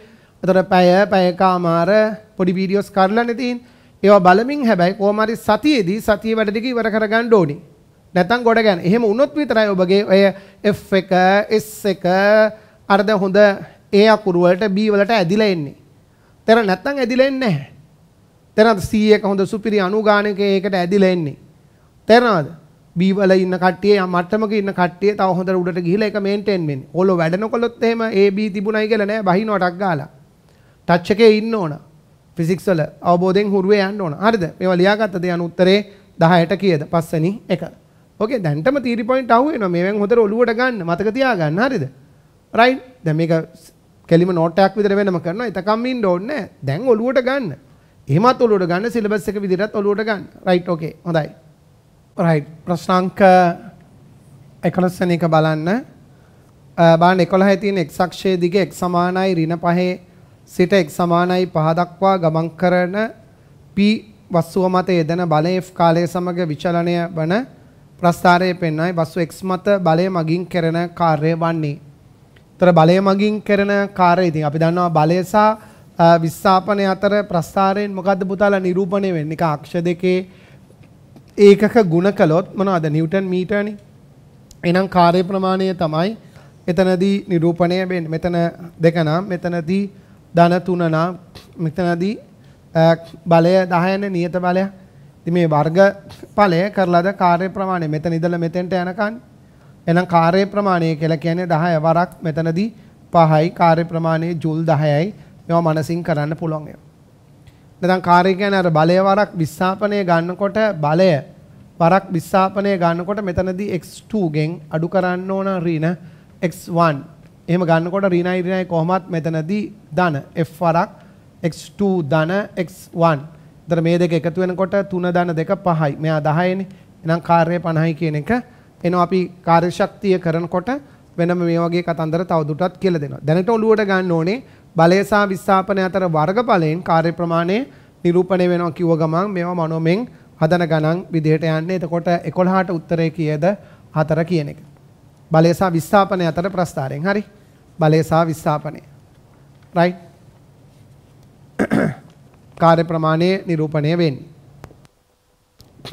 එතකොට පැය පැයකමාර පොඩි වීඩියෝස් කරලානේ තියෙන ඒවා බලමින් හැබැයි කොහොම හරි සතියේදී සතිය වැඩ ටික ඉවර කරගන්න ඕනේ නැත්තම් ගොඩ ගන්න. එහෙම වුණොත් විතරයි ඔබගේ ඔය F එක S එක අරද හොඳ A අකුරු වලට B වලට ඇදිලා එන්නේ. තේර නැත්නම් ඇදිලා එන්නේ නැහැ. තේරෙනවද C එක හොඳ සුපිරි අනුගාණකයකට ඇදිලා එන්නේ. තේරෙනවද? B වල ඉන්න කට්ටිය යම් මට්ටමක ඉන්න කට්ටිය තව හොඳට උඩට ගිහිලා ඒක මේන්ටේන් වෙන්නේ. ඕලෝ වැඩනකොලොත් එහෙම A B තිබුණයි කියලා නෑ බහිනවටක් ගාලා. ටච් එකේ ඉන්න ඕන. ෆිසික්ස් වල අවබෝධයෙන් හුරුවේ යන්න ඕන. හරිද? මේවා ලියාගත්ත දේ අනුත්තරේ 10ට කීයද? පස්වෙනි එක. ඕකේ දැන්ටම තීරි පොයින්ට් අහු වෙනවා. මේවෙන් හොඳට ඔලුවට ගන්න, මතක තියාගන්න. හරිද? රයිට්. දැන් මේක කෙලිම නෝට් එකක් විතර වෙනම කරනවා. එතකම් ඉන්න ඕනේ දැන් ඔලුවට ගන්න. එහෙමත් ඔලුවට ගන්න සිලබස් එක විදිහටත් ඔලුවට ගන්න. Right okay. හොඳයි. රයිට්. ප්‍රශ්න අංක 11 වෙනි එක බලන්න. බාන 11 තියෙන x අක්ෂයේ දිගේ x සමානයි ඍණ 5 සිට x සමානයි 5 දක්වා ගමන් කරන p වස්තුව මත යෙදෙන බලය F කාලය සමග විචලනය වන ප්‍රස්ථාරයේ පෙන්වයි වස්තු x මත බලය මගින් කරන කාර්යය වන්නේ. ତර බලය මගින් කරන කාර්යය ඉතින් අපි දන්නවා බලය සහ විස්ථාපනය අතර ප්‍රස්ථාරයෙන් මොකද්ද පුතාලා නිරූපණය වෙන්නේ? අක්ෂ දෙකේ ඒකක ಗುಣ කළොත් මොනවද නිව්ටන් මීටර්නේ? එහෙනම් කාර්ය ප්‍රමාණය තමයි එතනදී නිරූපණය වෙන්නේ. මෙතන දෙක නම් මෙතනදී ධන තුන නම් මෙතනදී බලය 10 නියත බලයක් ඉතින් මේ වර්ගඵලය කරලාද කාර්ය ප්‍රමාණය මෙතන ඉඳලා මෙතෙන්ට යනකන් එහෙනම් කාර්ය ප්‍රමාණය කියලා කියන්නේ 10 වරක් මෙතනදී 5යි කාර්ය ප්‍රමාණය ජූල් 10යි මේවා මනසින් කරන්න පුළුවන් ඒවා. නැත්නම් කාර්ය කියන්නේ අර බලය වරක් විස්ථාපනය ගන්නකොට බලය වරක් විස්ථාපනය ගන්නකොට මෙතනදී x2 ගෙන් අඩු කරන්න ඕන ඍණ x1 එහෙම ගන්නකොට ඍණයි ඍණයි කොහොමත් මෙතනදී ධන f වරක් x2 ධන x1 එතන මේ දෙක එකතු වෙනකොට 3 ධන 2 5යි. මෙයා 10යිනේ. එහෙනම් කාර්යය 50යි කියන එක එනවා අපි කාර්ය ශක්තිය කරනකොට වෙනම මේ වගේ කතන්දර තවදුරටත් කියලා දෙනවා. දැනට ඔළුවට ගන්න ඕනේ බලය සහ විස්ථාපනය අතර වර්ගඵලයෙන් කාර්ය ප්‍රමාණය නිරූපණය වෙනවා කිව්ව ගමන් මේවා මනෝමෙන් හදන ගණන් විදිහට යන්නේ. එතකොට 11ට උත්තරේ කීයද? 4 කියන එක. බලය සහ විස්ථාපනය අතර ප්‍රස්ථාරයෙන්. හරි. බලය සහ විස්ථාපනය. right කාර්ය ප්‍රමාණය නිරූපණය වෙන්නේ.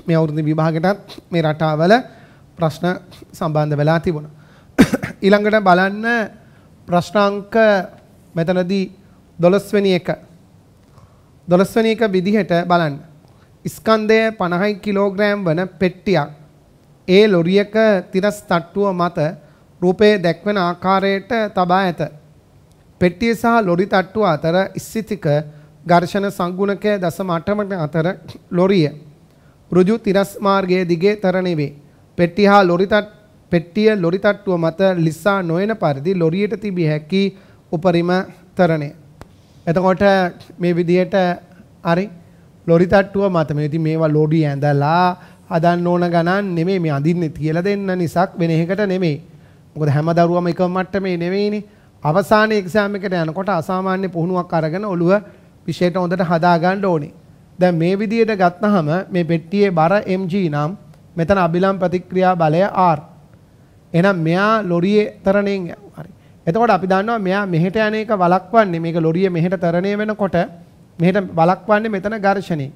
මේ අවුරුදු විභාගෙටත් මේ රටාවල ප්‍රශ්න සම්බන්ධ වෙලා තිබුණා. ඊළඟට බලන්න ප්‍රශ්න අංක මෙතනදී 12 වෙනි එක 12 වෙනි එක විදිහට බලන්න. ස්කන්ධය 50 කිලෝග්‍රෑම් වන පෙට්ටියක් ඒ ලොරියක තිරස් තට්ටුව මත රූපේ දැක්වෙන ආකාරයට තබා ඇත. පෙට්ටිය සහ ලොරි තට්ටුව අතර ස්ථිතික ඝර්ෂණ සංගුණකය දශම 8කට අතර ලොරිය ඍජු තිරස් මාර්ගයේ දිගේ තරණය වේ. පෙට්ටිය හා ලොරි පෙට්ටිය ලොරි තට්ටුව මත ලිස්සා නොයන පරිදි ලොරියට තිබිය හැකි උපරිම තරණය. එතකොට මේ විදිහට හරි ලොරි තට්ටුව මත මේ ඉතින් මේවා ලොඩි ඇඳලා හදන්න ඕන ගණන් නෙමෙයි මේ අඳින්නේ කියලා දෙන්න නිසාක් වෙන එකකට නෙමෙයි. මොකද හැම දරුවම එකම මට්ටමේ නෙවෙයිනේ. අවසානයේ එක්සෑම් එකට යනකොට අසාමාන්‍ය පුහුණුවක් අරගෙන ඔළුව විශේෂයෙන් හොඳට හදා ගන්න ඕනේ. දැන් මේ විදියට ගත්තාම මේ පෙට්ටියේ බර mg නම් මෙතන අබිලම් ප්‍රතික්‍රියා බලය R. එහෙනම් මෙයා ලොරියේ තරණයෙන් හරි. එතකොට අපි දන්නවා මෙයා මෙහෙට යන එක වළක්වන්නේ මේක ලොරිය මෙහෙට තරණය වෙනකොට මෙහෙට වළක්වන්නේ මෙතන ඝර්ෂණේ.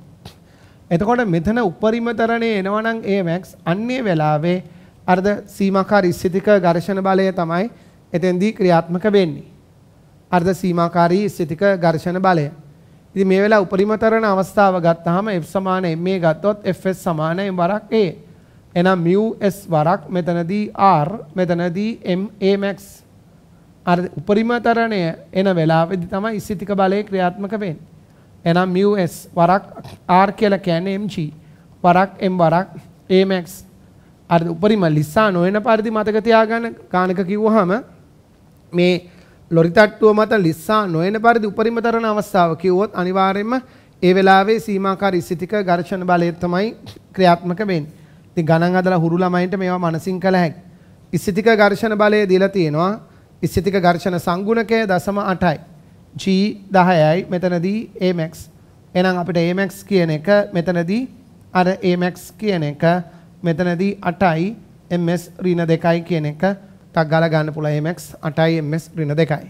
එතකොට මෙතන උපරිම තරණය එනවනම් Amax අන්නේ වෙලාවේ අර්ධ සීමාකාර ස්ථිතික ඝර්ෂණ බලය තමයි එතෙන්දී ක්‍රියාත්මක වෙන්නේ. අර්ධ සීමාකාරී ස්ථිතික ඝර්ෂණ බලය. ඉතින් මේ වෙලාව උපරිම තරණ අවස්ථාව ගත්තාම F සමාන MA ගත්තොත් FS සමාන M වරක් A. එහෙනම් mu S වරක් මෙතනදී R මෙතනදී MA max. අර උපරිම තරණය එන වෙලාවේදී තමයි ඉස්සිතික බලය ක්‍රියාත්මක වෙන්නේ. එහෙනම් mu S වරක් R කියලා කියන්නේ mg වරක් m වරක් a max අර උපරිම ලිසා නොවන පරිදි මතක තියාගන්න කාණක කිව්වහම මේ ලොරි තට්ටුව මත ලිස්සා නොයන පරිදි උපරිම තරණ අවස්ථාව කිව්වොත් අනිවාර්යයෙන්ම ඒ වෙලාවේ සීමාකාර ඉස්සිතික ඝර්ෂණ බලය තමයි ක්‍රියාත්මක වෙන්නේ. ඉතින් ගණන් හදලා හුරු ළමයින්ට මේවා මනසින් කළ හැකියි. ඉස්සිතික ඝර්ෂණ බලය දීලා තියෙනවා. ඉස්සිතික ඝර්ෂණ සංගුණකය 0.8යි. G 10යි මෙතනදී Amex. එහෙනම් අපිට Amex කියන එක මෙතනදී අර Amex කියන එක මෙතනදී 8යි MS ඍණ 2යි කියන එක ටක් ගාලා ගන්න පුළුවන් AMX 8යි MS ඍණ 2යි.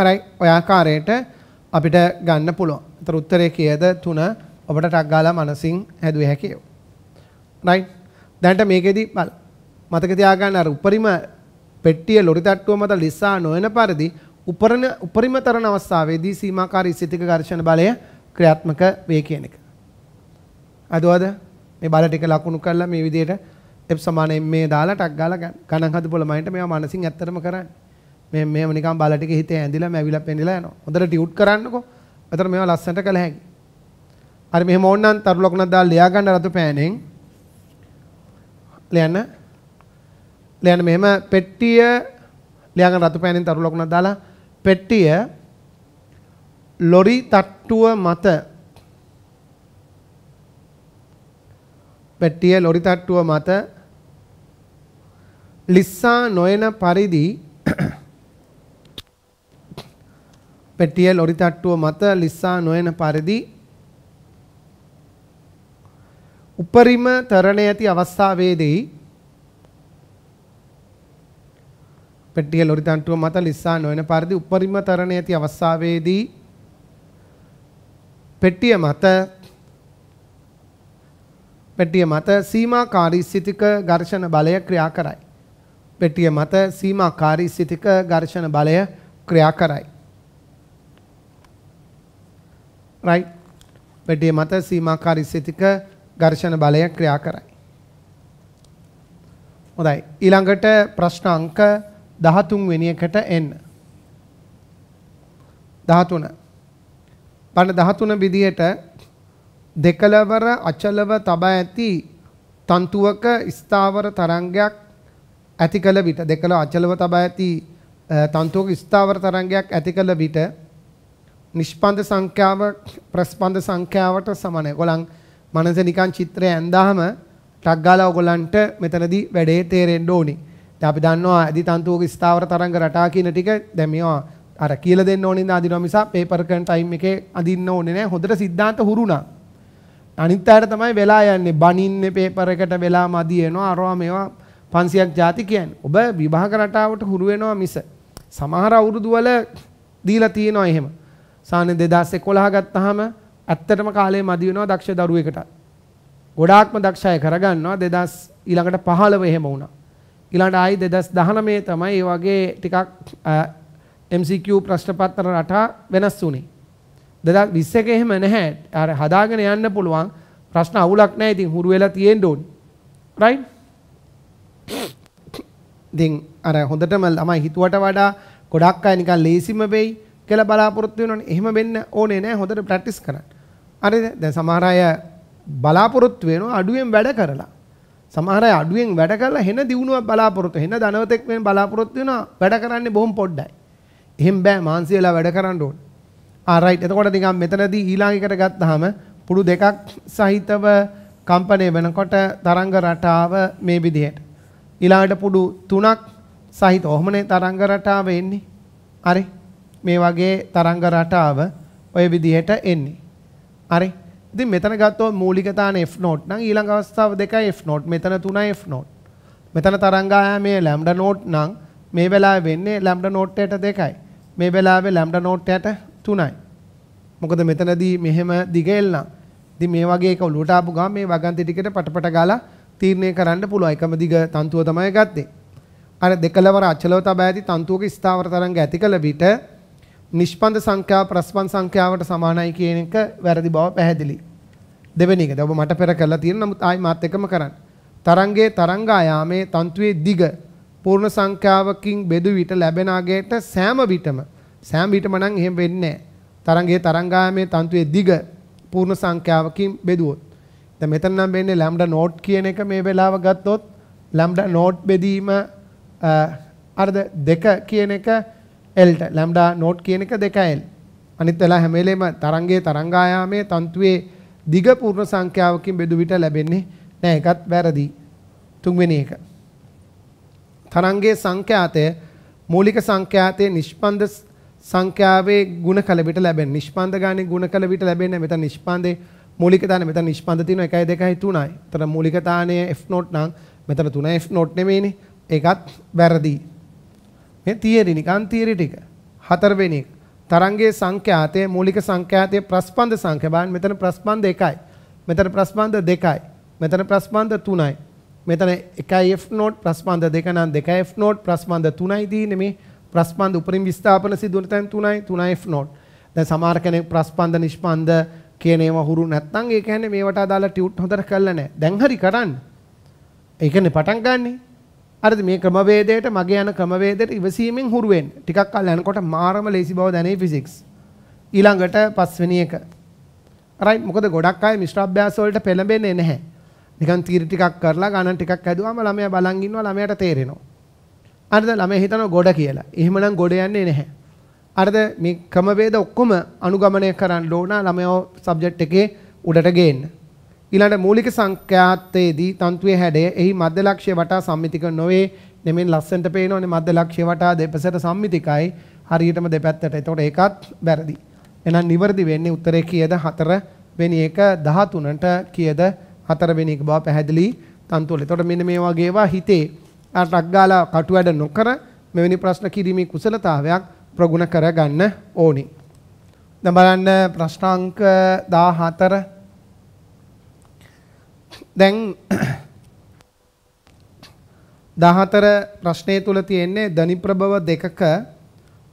අරයි ඔය ආකාරයට අපිට ගන්න පුළුවන්. ඒතර උත්තරේ කීයද 3 ඔබට ටක් ගාලා මනසින් හැදුවේ හැකියෝ. රයිට්. දැන්ට මේකෙදි බල. මතක තියාගන්න අර උපරිම පෙට්ටිය ලොරි තට්ටුව මත ලිස්සා නොවන පරිදි උපරණ උපරිම තරණ අවස්ථාවේදී සීමාකාරී සිතික ඝර්ෂණ බලය ක්‍රියාත්මක වේ කියන එක. අදවද? මේ බල ටික ලකුණු කරලා මේ විදිහට F මේ දාලා ටක් ගාලා ගණන් හදපොළ මයින්ට මේවා මනසින් ඇත්තටම කරන්නේ. මේ මේව නිකන් බල ටික හිතේ ඇඳිලා මැවිලා පෙන්දිලා යනවා. හොඳට ටියුට් කරන්නකෝ. එතන මේවා ලස්සනට කළ හැකියි. හරි මෙහෙම ඕන්නම් තරු ලකුණක් දාලා ලියා ගන්න රතු පෑනෙන්. ලියන්න. ලියන්න මෙහෙම පෙට්ටිය ලියා ගන්න රතු පෑනෙන් තරු ලකුණක් දාලා පෙට්ටිය ලොරි තට්ටුව මත පැට්ටිය ලොරි තට්ටුව මත ලිස්සා නොයන පරිදි (clears throat) පැටිය ලොරි තට්ටුව මත ලිස්සා නොයන පරිදි උපරිම තරණය ඇති අවස්ථාවේදී පැටිය ලොරි තට්ටුව මත ලිස්සා නොයන පරිදි උපරිම තරණය ඇති අවස්ථාවේදී පෙට්ටිය මත පෙට්ටිය මත සීමාකාරී ස්ථිතික ඝර්ෂණ බලය ක්‍රියා කරයි. පෙට්ටිය මත සීමාකාරී ස්ථිතික ඝර්ෂණ බලය ක්‍රියා කරයි. right පෙට්ටිය මත සීමාකාරී ස්ථිතික ඝර්ෂණ බලය ක්‍රියා කරයි. හොඳයි. ඊළඟට ප්‍රශ්න අංක 13 වෙනි එකට එන්න. 13. බලන්න 13 විදියට දෙකලවර අචලව තබා ඇති තන්තුවක ස්ථාවර තරංගයක් ඇති කළ විට දෙකල අචලව තබා ඇති තන්තුවක ස්ථාවර තරංගයක් ඇති කළ විට නිෂ්පන්ද සංඛ්‍යාව ප්‍රස්පන්ද සංඛ්‍යාවට සමානයි. ඔයගොල්ලන් මනස නිකන් චිත්‍රය ඇඳාම ටක් ගාලා ඔයගොල්ලන්ට මෙතනදී වැඩේ තේරෙන්න ඕනි. දැන් අපි දන්නවා අදි තන්තුවක ස්ථාවර තරංග රටා කියන ටික දැන් මේවා අර කියලා දෙන්න ඕනේ නේද අදිනවා මිසක් පේපර් කරන ටයිම් එකේ අදින්න ඕනේ නැහැ. හොඳට සිද්ධාන්ත හුරුණා. අනිත් අයට තමයි වෙලා යන්නේ බනින්නේ පේපර් එකට වෙලා මදි වෙනවා අරවා මේවා 500ක් ಜಾති කියන්නේ. ඔබ විභාග රටාවට හුරු වෙනවා මිස සමහර අවුරුදු වල දීලා තියෙනවා එහෙම. සාමාන්‍ය 2011 ගත්තාම ඇත්තටම කාලේ මදි වෙනවා දක්ෂ දරුවෙකට. ගොඩාක්ම දක්ෂ අය කරගන්නවා 2000 ඊළඟට 15 එහෙම වුණා. ඊළඟට ආයි 2019 තමයි මේ වගේ ටිකක් MCQ ප්‍රශ්න පත්‍ර රටා වෙනස් වුණේ. දෙදා විස්සක එහෙම නැහැ අර හදාගෙන යන්න පුළුවන් ප්‍රශ්න අවුලක් නැහැ ඉතින් හුරු වෙලා තියෙන්න ඕනි රයිට් ඉතින් අර හොඳටම ළමයි හිතුවට වඩා ගොඩක් අය නිකන් ලේසිම වෙයි කියලා බලාපොරොත්තු වෙනවනේ එහෙම වෙන්න ඕනේ නැහැ හොඳට ප්‍රැක්ටිස් කරන්න හරිද දැන් සමහර අය බලාපොරොත්තු වෙනවා අඩුවෙන් වැඩ කරලා සමහර අය අඩුවෙන් වැඩ කරලා හෙන දිනුවක් බලාපොරොත්තු හෙන ධනවතෙක් වෙන බලාපොරොත්තු වෙනවා වැඩ කරන්නේ බොහොම පොඩ්ඩයි. එහෙන් බෑ මාන්සි වෙලා වැඩ කරන්න ඕන. ආරයිට් ah, එතකොට නිකන් මෙතනදී ඊළඟ එකට ගත්තාම පුඩු දෙකක් සහිතව කම්පණය වෙනකොට තරංග රටාව මේ විදිහට ඊළඟට පුඩු තුනක් සහිත ඔහොමනේ තරංග රටාව එන්නේ හරි මේ වගේ තරංග රටාව ඔය විදිහට එන්නේ හරි ඉතින් මෙතන ගත්තොත් මූලික තාන f note නම් ඊළඟ අවස්ථාව දෙකයි f note මෙතන තුනයි f note මෙතන තරංගායාමයේ lambda note නම් මේ වෙලාවේ වෙන්නේ lambda note එකට දෙකයි මේ වෙලාවේ lambda note එකට තුනයි. මොකද මෙතනදී මෙහෙම දිග එල්ලම්. ඉතින් මේ වගේ එක ඔලුවට ආපු ගමන් මේ වගන්ති ටිකට පටපට ගාලා තීරණය කරන්න පුළුවන්. එකම දිග තන්තුව තමයි ගත්තේ. අර දෙකලවර අචලව තබා ඇති තන්තුවක ස්ථාවර තරංග ඇති කළ විට නිෂ්පන්ද සංඛ්‍යාව ප්‍රස්පන්ද සංඛ්‍යාවට සමානයි කියන එක වැරදි බව පැහැදිලි. දෙවෙනි එක. ඔබ මට පෙර කරලා තියෙන නමුත් ආයි මාත් එකම කරන්න. තරංගයේ තරංගායාමේ තන්තුවේ දිග පූර්ණ සංඛ්‍යාවකින් බෙදු විට ලැබෙන අගයට සෑම විටම සෑම්බීටම නම් එහෙම වෙන්නේ නැහැ. තරංගයේ තරංගායමේ තන්තුවේ දිග පූර්ණ සංඛ්‍යාවකින් බෙදුවොත්. දැන් මෙතන නම් වෙන්නේ ලැම්ඩා නෝට් කියන එක මේ වෙලාව ගත්තොත් ලැම්ඩා නෝට් බෙදීම අරද දෙක කියන එක L ට ලැම්ඩා නෝට් කියන එක 2L. අනිත් වෙලා හැම වෙලේම තරංගයේ තරංගායාමයේ තන්තුවේ දිග පූර්ණ සංඛ්‍යාවකින් බෙදු විට ලැබෙන්නේ නෑ ඒකත් වැරදි. තුන්වෙනි එක. තරංගයේ සංඛ්‍යාතය මූලික සංඛ්‍යාතයේ නිෂ්පන්ද සංඛ්‍යාවේ ಗುಣ කල විට ලැබෙන නිෂ්පාන්ද ගානේ ಗುಣ කල විට ලැබෙන්නේ මෙතන නිෂ්පාන්දේ මූලික තානේ මෙතන නිෂ්පාන්ද තියෙනවා 1 2 3යි. එතන මූලික තානේ F note නම් මෙතන 3 F note නෙමෙයිනේ. ඒකත් වැරදි. මේ තියරි නිකන් තියරි ටික. හතරවෙනි එක. තරංගයේ සංඛ්‍යාතයේ මූලික සංඛ්‍යාතයේ ප්‍රස්පන්ද සංඛ්‍යා බලන්න මෙතන ප්‍රස්පන්ද 1යි. මෙතන ප්‍රස්පන්ද 2යි. මෙතන ප්‍රස්පන්ද 3යි. මෙතන 1F note ප්‍රස්පන්ද 2 නම් 2F note ප්‍රස්පන්ද 3යි තියෙන්නේ මේ ප්‍රස්පන්ද උපරිම විස්ථාපන සිදුවන තැන් 3යි 3f නෝඩ්. දැන් සමහර කෙනෙක් ප්‍රස්පන්ද නිෂ්පන්ද කියන ඒවා හුරු නැත්නම් ඒ කියන්නේ මේවට අදාළ ටියුට් හොඳට කරලා නැහැ. දැන් හරි කරන්න. ඒ කියන්නේ පටන් ගන්නෙ. හරිද මේ ක්‍රමවේදයට මගේ යන ක්‍රමවේදයට ඉවසීමෙන් හුරු වෙන්න. ටිකක් කල් යනකොට මාරම ලේසි බව දැනේ ෆිසික්ස්. ඊළඟට පස්වෙනි එක. රයිට් මොකද ගොඩක් අය මිශ්‍රාභ්‍යාස වලට පෙළඹෙන්නේ නැහැ. නිකන් තීර ටිකක් කරලා ගණන් ටිකක් හැදුවාම ළමයා බලන් ඉන්නවා ළමයාට තේරෙනවා. අරද ළමයා හිතනවා ගොඩ කියලා. එහෙමනම් ගොඩ යන්නේ නැහැ. අරද මේ ක්‍රමවේද ඔක්කොම අනුගමනය කරන්න ඕන ළමයා සබ්ජෙක්ට් එකේ උඩට ගේන්න. ඊළඟ මූලික සංඛ්‍යාතයේදී තන්තුවේ හැඩය එහි මධ්‍ය ලක්ෂ්‍ය වටා සම්මිතික නොවේ. නෙමෙයි ලස්සනට පේනෝනේ මධ්‍ය ලක්ෂ්‍ය වටා දෙපසට සම්මිතිකයි. හරියටම දෙපැත්තට. එතකොට ඒකත් වැරදි. එහෙනම් නිවර්දි වෙන්නේ උත්තරේ කීයද 4 වෙනි එක 13ට කීයද 4 වෙනි එක බව පැහැදිලි තන්තුවල. එතකොට මෙන්න මේ වගේ හිතේ රක් ගාලා කටු වැඩ නොකර මෙවැනි ප්‍රශ්න කිරීමේ කුසලතාවයක් ප්‍රගුණ කරගන්න ඕනි. දැන් බලන්න ප්‍රශ්න අංක 14 දැන් 14 ප්‍රශ්නයේ තුල තියෙන්නේ ධනි ප්‍රබව දෙකක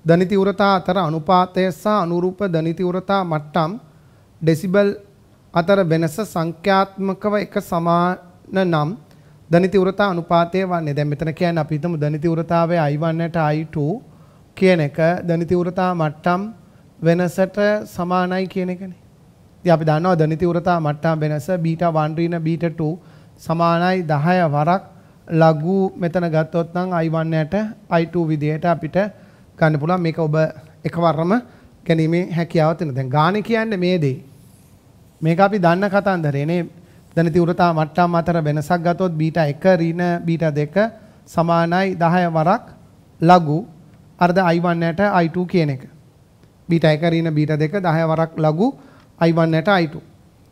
ධනි තීව්‍රතා අතර අනුපාතය සහ අනුරූප ධනි තීව්‍රතා මට්ටම් ඩෙසිබල් අතර වෙනස සංඛ්‍යාත්මකව එක සමාන නම් ධනිති උරතා අනුපාතය වන්නේ දැන් මෙතන කියන්නේ අපි හිතමු ධනිති උරතාවේ I1ට I2 කියන එක ධනිති උරතා මට්ටම් වෙනසට සමානයි කියන එකනේ. ඉතින් අපි දන්නවා ධනිති උරතා මට්ටම් වෙනස β1 ඍණ β2 සමානයි 10 වරක් ලඝු මෙතන ගත්තොත් නම් I1ට I2 විදිහට අපිට ගන්න පුළුවන් මේක ඔබ එකවරම ගැනීමේ හැකියාව තියෙන. දැන් ගාණ කියන්නේ මේ දේ. මේක අපි දන්න කතන්දරේනේ දැන් තීව්‍රතා මට්ටම් අතර වෙනසක් ගත්තොත් බීටා 1 ඍණ බීටා 2 සමානයි 10 වරක් ලඝු අර්ධ I1 නැට I2 කියන එක. බීටා 1 ඍණ බීටා 2 10 වරක් ලඝු I1 නැට I2.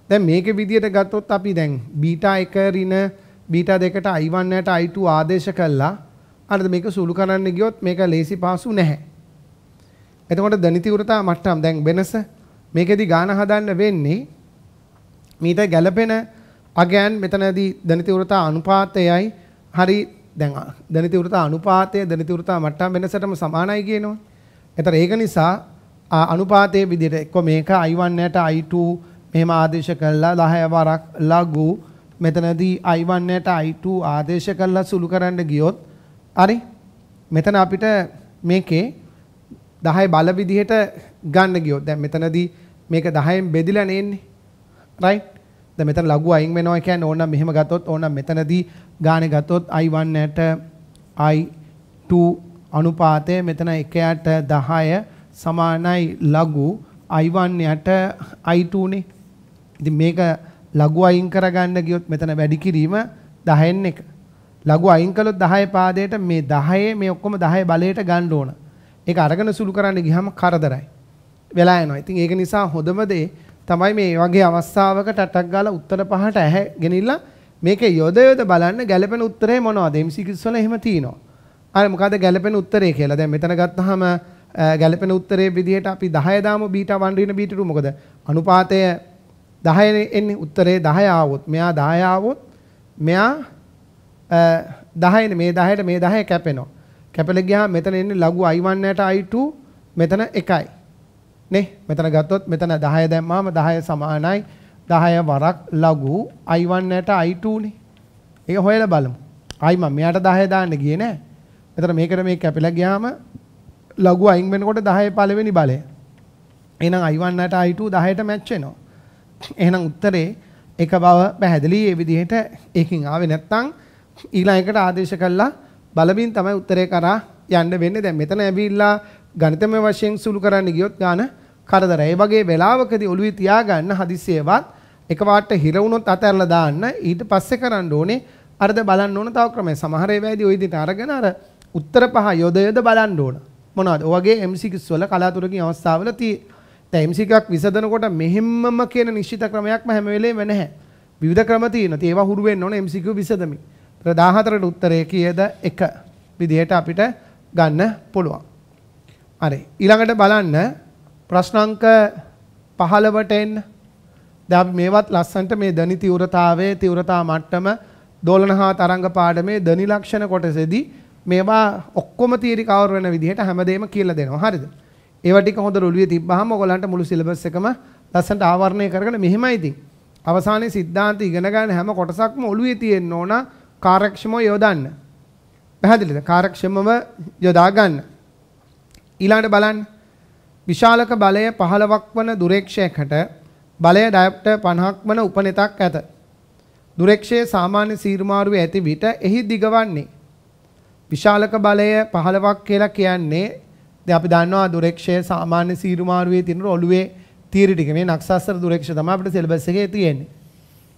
දැන් මේකේ විදියට ගත්තොත් අපි දැන් බීටා 1 ඍණ බීටා 2ට I1 නැට I2 ආදේශ කළා. අරද මේක සුළු කරන්න ගියොත් මේක ලේසි පාසු නැහැ. එතකොට දනිති වෘතා මට්ටම් දැන් වෙනස මේකෙදි ගාන හදන්න වෙන්නේ මීට ගැළපෙන again මෙතනදී දනිත උරතා අනුපාතයයි හරි දැන් දනිත උරතා අනුපාතය දනිත උරතා මට්ටම් වෙනසටම සමානයි කියනවා. ඒතර ඒක නිසා අනුපාතයේ විදිහට එක්ක මේක I1 යට I2 මෙහෙම ආදේශ කළා 10 වරක් ලඝු මෙතනදී I1 යට I2 ආදේශ කළා සුළු කරන්න ගියොත් හරි මෙතන අපිට මේකේ 10 බල විදිහට ගන්න ගියොත් දැන් මෙතනදී මේක 10ෙන් බෙදිලා නේන්නේ right දැන් මෙතන ලඝු අයින් වෙනවා කියන්නේ ඕනනම් මෙහෙම ගත්තොත් ඕනනම් මෙතනදී ගානේ ගත්තොත් i1 ඇට i2 අනුපාතය මෙතන 1 යට 10 සමානයි ලඝු i1 යට i2 නේ. ඉතින් මේක ලඝු අයින් කරගන්න ගියොත් මෙතන වැඩි කිරීම 10න් එක. ලඝු අයින් කළොත් 10 පාදයට මේ 10 මේ ඔක්කොම 10 බලයට ගන්න ඕන. ඒක අරගෙන සුළු කරන්න ගියම කරදරයි. වෙලා යනවා. ඉතින් ඒක නිසා හොඳම දේ තමයි මේ වගේ අවස්ථාවකට අටක් ගාලා උත්තර පහට ඇහැ ගෙනිලා මේක යොද යොද බලන්න ගැළපෙන උත්තරේ මොනවද? MCQs වල එහෙම තියෙනවා. අර මොකද ගැළපෙන උත්තරේ කියලා. දැන් මෙතන ගත්තාම ගැළපෙන උත්තරේ විදිහට අපි 10 දාමු බීටා 1 රින බීටා 2 මොකද? අනුපාතය 10 එන්නේ උත්තරේ 10 ආවොත් මෙයා 10 ආවොත් මෙයා 10 මේ 10ට මේ 10 කැපෙනවා. කැපල ගියාම මෙතන එන්නේ ලඝු i1 ට i2 මෙතන 1යි. නේ මෙතන ගත්තොත් මෙතන 10 දැම්මාම 10 සමානයි 10 වරක් ලඝු i1 ට i2 නේ. ඒක හොයලා බලමු. ආයි මම මෙයාට 10 දාන්න ගියේ නෑ. මෙතන මේකට මේ කැපිලා ගියාම ලඝු අයින් වෙනකොට 10 පළවෙනි බලය. එහෙනම් i1 ට i2 10ට මැච් වෙනවා. එහෙනම් උත්තරේ එක බව පැහැදිලි ඒ විදිහට ඒකෙන් ආවේ නැත්නම් ඊළඟ එකට ආදේශ කළා බලමින් තමයි උත්තරේ කරා යන්න වෙන්නේ. දැන් මෙතන ඇවිල්ලා ගණිතමය වශයෙන් සුළු කරන්න ගියොත් ගාන 0.5 කරදර. ඒ වගේ වෙලාවකදී ඔළුවේ තියාගන්න හදිස්සියවත් එකපාරට හිර වුණොත් අතහැරලා දාන්න. ඊට පස්සේ කරන්න ඕනේ අරද බලන්න ඕන තව ක්‍රමයක්. සමහර ඒවාදී ওই විදිහට අරගෙන අර උත්තර පහ යොද යොද බලන්න ඕන. මොනවද? ඔයගේ MCQs වල කලාතුරකින් අවස්ථාවල තියෙන. දැන් MCQ එකක් විසඳනකොට මෙහෙම්මම කියන නිශ්චිත ක්‍රමයක්ම හැම වෙලේම නැහැ. විවිධ ක්‍රම තියෙනවා. ඒවා හුරු වෙන්න ඕන MCQ විසඳමින්. 14ට උත්තරය කීයද 1 විදිහට අපිට ගන්න පුළුවන්. හරි. ඊළඟට බලන්න ප්‍රශ්න අංක 15ට එන්න. දැන් අපි මේවත් ලස්සන්ට මේ දනි තීව්‍රතාවයේ තීව්‍රතා මට්ටම දෝලන හා තරංග පාඩමේ දනි ලක්ෂණ කොටසේදී මේවා ඔක්කොම තියරි කවර් වෙන විදිහට හැමදේම කියලා දෙනවා. හරිද? ඒව ටික හොඳට ඔළුවේ තිබ්බහම ඔයගලන්ට මුළු සිලබස් එකම ලස්සන්ට ආවරණය කරගෙන මෙහෙමයි ඉතින්. අවසානයේ સિદ્ધාන්ත ඉගෙන ගන්න හැම කොටසක්ම ඔළුවේ තියෙන්න ඕන කාර්යක්ෂමව යොදන්න. පැහැදිලිද? කාර්යක්ෂමව යොදා ගන්න. ඊළඟට බලන්න විශාලක බලය 15ක් වන දුරේක්ෂයකට බලය ඩයප්ටර් 50ක් වන උපනෙතක් ඇත. දුරේක්ෂයේ සාමාන්‍ය සීරුමාරුවේ ඇති විට එහි දිගවන්නේ විශාලක බලය 15ක් කියලා කියන්නේ දැන් අපි දන්නවා දුරේක්ෂයේ සාමාන්‍ය සීරුමාරුවේ තියෙන ඔළුවේ තීරි ටික මේ නක්ෂත්‍ර දුරේක්ෂ තමයි අපිට සිලබස් එකේ තියෙන්නේ.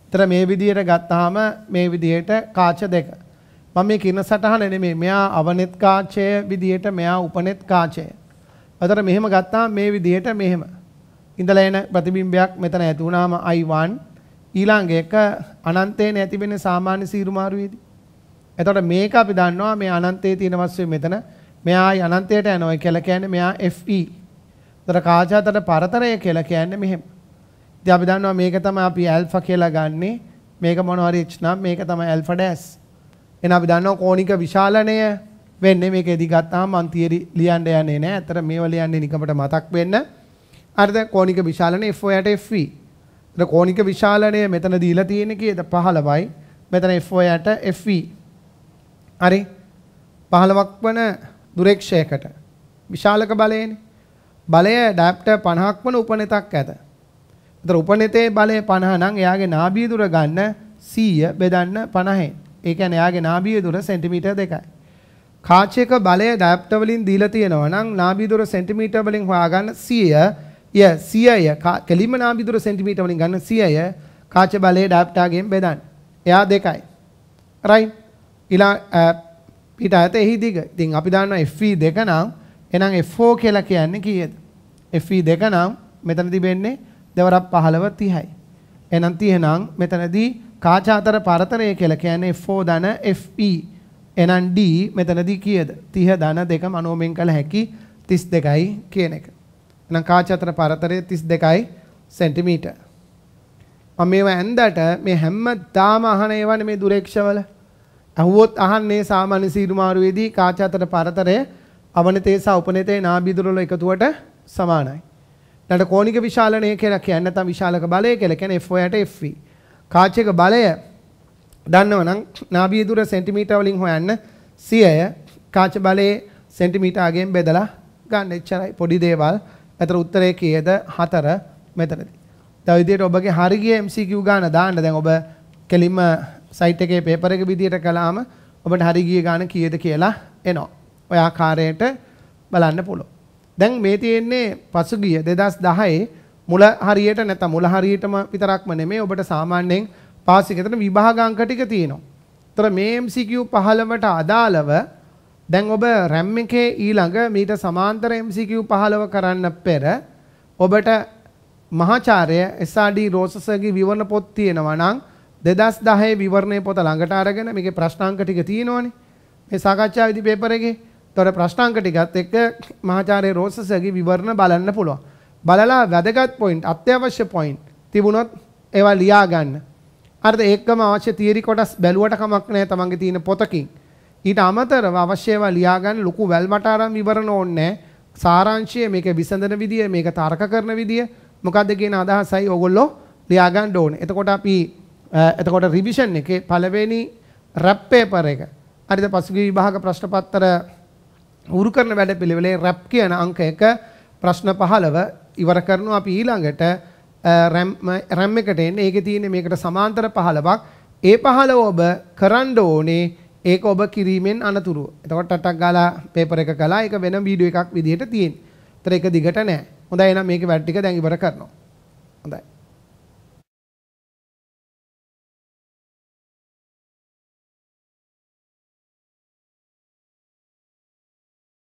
ඒතර මේ විදියට ගත්තාම මේ විදියට කාච දෙක. මම මේ කින සටහන නෙමෙයි. මෙයා අවනෙත් කාචය විදියට මෙයා උපනෙත් කාචය. අතර මෙහෙම ගත්තාම මේ විදිහට මෙහෙම ඉඳලා එන ප්‍රතිබිම්බයක් මෙතන ඇති වුණාම I1 ඊළඟ එක අනන්තේ නැති වෙන සාමාන්‍ය සීරු මාරුවේදී. එතකොට මේක අපි දන්නවා මේ අනන්තයේ තියෙන වස්තුවේ මෙතන මෙයායි අනන්තයට යනවා කියලා කියන්නේ මෙයා FE. එතකොට කාචාතර පරතරය කියලා කියන්නේ මෙහෙම. ඉතින් අපි දන්නවා මේක තමයි අපි ඇල්ෆා කියලා ගන්නේ. මේක මොනවා හරි H නම් මේක තමයි ඇල්ෆා ඩෑෂ්. එහෙනම් අපි දන්නවා කෝණික විශාලණය වෙන්නේ. මේක එදි ගත්තාම මං තියරි ලියන්න යන්නේ නැහැ. අතර මේව ලියන්නේ නිකමට මතක් වෙන්න. අර දැන් කෝණික විශාලනය F0ට FV. ඒතර කෝණික විශාලනය මෙතන දීලා තියෙන්නේ කීයද? 15යි. මෙතන F0ට FV. හරි. 15ක් වන දුරේක්ෂයකට විශාලක බලයනේ. බලය ඩැප්ටර් 50ක් වන උපනෙතක් ඇත. ඒතර උපනෙතේ බලය 50 නම් එයාගේ නාභිය දුර ගන්න 100 බෙදන්න 50යි. ඒ කියන්නේ එයාගේ නාභිය දුර සෙන්ටිමීටර් 2යි. කාචයක බලය ඩයප්ටර් වලින් දීලා තියෙනවා නම් නාභි දුර සෙන්ටිමීටර් වලින් හොයාගන්න 100 ය 100ය කෙලිම නාභි දුර සෙන්ටිමීටර් වලින් ගන්න 100ය කාච බලය ඩයප්ටාගෙන් බෙදන්න. එයා දෙකයි. රයිට්. ඊළඟ පිට ඇත එහි දිග. ඉතින් අපි දන්නවා FE2 නම් එහෙනම් F4 කියලා කියන්නේ කීයද? FE2 නම් මෙතන තිබෙන්නේ දවරක් 15 30යි. එහෙනම් 30 නම් මෙතනදී කාච අතර පරතරය කියලා කියන්නේ F4 ධන FE එහෙනම් D මෙතනදී කීයද 30 ධන දෙක මනෝමෙන් කළ හැකි 32යි කියන එක. එහෙනම් කාච අතර පරතරය 32යි සෙන්ටිමීටර්. මම මේවා ඇන්දට මේ හැමදාම අහන ඒවානේ මේ දුරේක්ෂවල. අහුවොත් අහන්නේ සාමාන්‍ය සීරුමාරුවේදී කාච අතර පරතරය අවනතේ සහ උපනතේ නාභිදුරවල එකතුවට සමානයි. ඊළඟ කෝණික විශාලනය කියලා කියන්නේ නැත්නම් විශාලක බලය කියලා කියන්නේ F ඔයට FV. කාචයක බලය දන්නවනම් නාභිය දුර සෙන්ටිමීටර වලින් හොයන්න 100ය කාච බලයේ සෙන්ටිමීටර අගෙන් බෙදලා ගන්න එච්චරයි පොඩි දේවල්. අතර උත්තරේ කීයද 4 මෙතනදී. තව විදියට ඔබගේ හරිය MCQ ගාන දාන්න දැන් ඔබ කෙලින්ම සයිට් එකේ පේපර් එක විදියට කළාම ඔබට හරිය ගාන කීයද කියලා එනවා. ඔය ආකාරයට බලන්න පුළුවන්. දැන් මේ තියෙන්නේ පසුගිය 2010 මුල හරියට නැත්නම් මුල හරියටම විතරක්ම නෙමෙයි ඔබට සාමාන්‍යයෙන් පාසික එතන විභාගාංක ටික තියෙනවා. ඒතර මේ MCQ 15ට අදාළව දැන් ඔබ RAM එකේ ඊළඟ මීට සමාන්තර MCQ 15 කරන්න පෙර ඔබට මහාචාර්ය SRD රෝසසගේ විවරණ පොත් තියෙනවා නම් 2010 විවරණේ පොත ළඟට අරගෙන මේකේ ප්‍රශ්නාංක ටික තියෙනවනේ. මේ සාකච්ඡා විදි පේපර් එකේ. ඒතර ප්‍රශ්නාංක ටිකත් එක්ක මහාචාර්ය රෝසසගේ විවරණ බලන්න පුළුවන්. බලලා වැදගත් පොයින්ට් අත්‍යවශ්‍ය පොයින්ට් තිබුණොත් ඒවා ලියා ගන්න. හරිද ඒකම අවශ්‍ය තියරි කොටස් බැලුවට කමක් නැහැ තමන්ගේ තියෙන පොතකින්. ඊට අමතරව අවශ්‍ය ඒවා ලියා ගන්න ලොකු වැල්මට ආරම් විවරණ ඕනේ නැහැ. සාරාංශය මේක විසඳන විදිය මේක තර්ක කරන විදිය මොකක්ද කියන අදහසයි ඔගොල්ලෝ ලියා ගන්න ඕනේ. එතකොට අපි එතකොට රිවිෂන් එකේ පළවෙනි රැප් පේපර් එක. හරිද පසුගිය විභාග ප්‍රශ්න පත්‍ර උරු කරන වැඩපිළිවෙලේ රැප් කියන අංක එක ප්‍රශ්න 15 ඉවර කරනවා අපි ඊළඟට RAM එකට එන්න. ඒකේ තියෙන මේකට සමාන්තර 15ක්. ඒ 15 ඔබ කරන්න ඕනේ ඒක ඔබ කිරීමෙන් අනතුරුව. එතකොට ටටක් ගාලා পেපර් එක කළා. ඒක වෙන වීඩියෝ එකක් විදිහට තියෙන. ඒතර ඒක දිගට නෑ. හොඳයි එහෙනම් මේකේ වැඩ ටික දැන් ඉවර කරනවා. හොඳයි.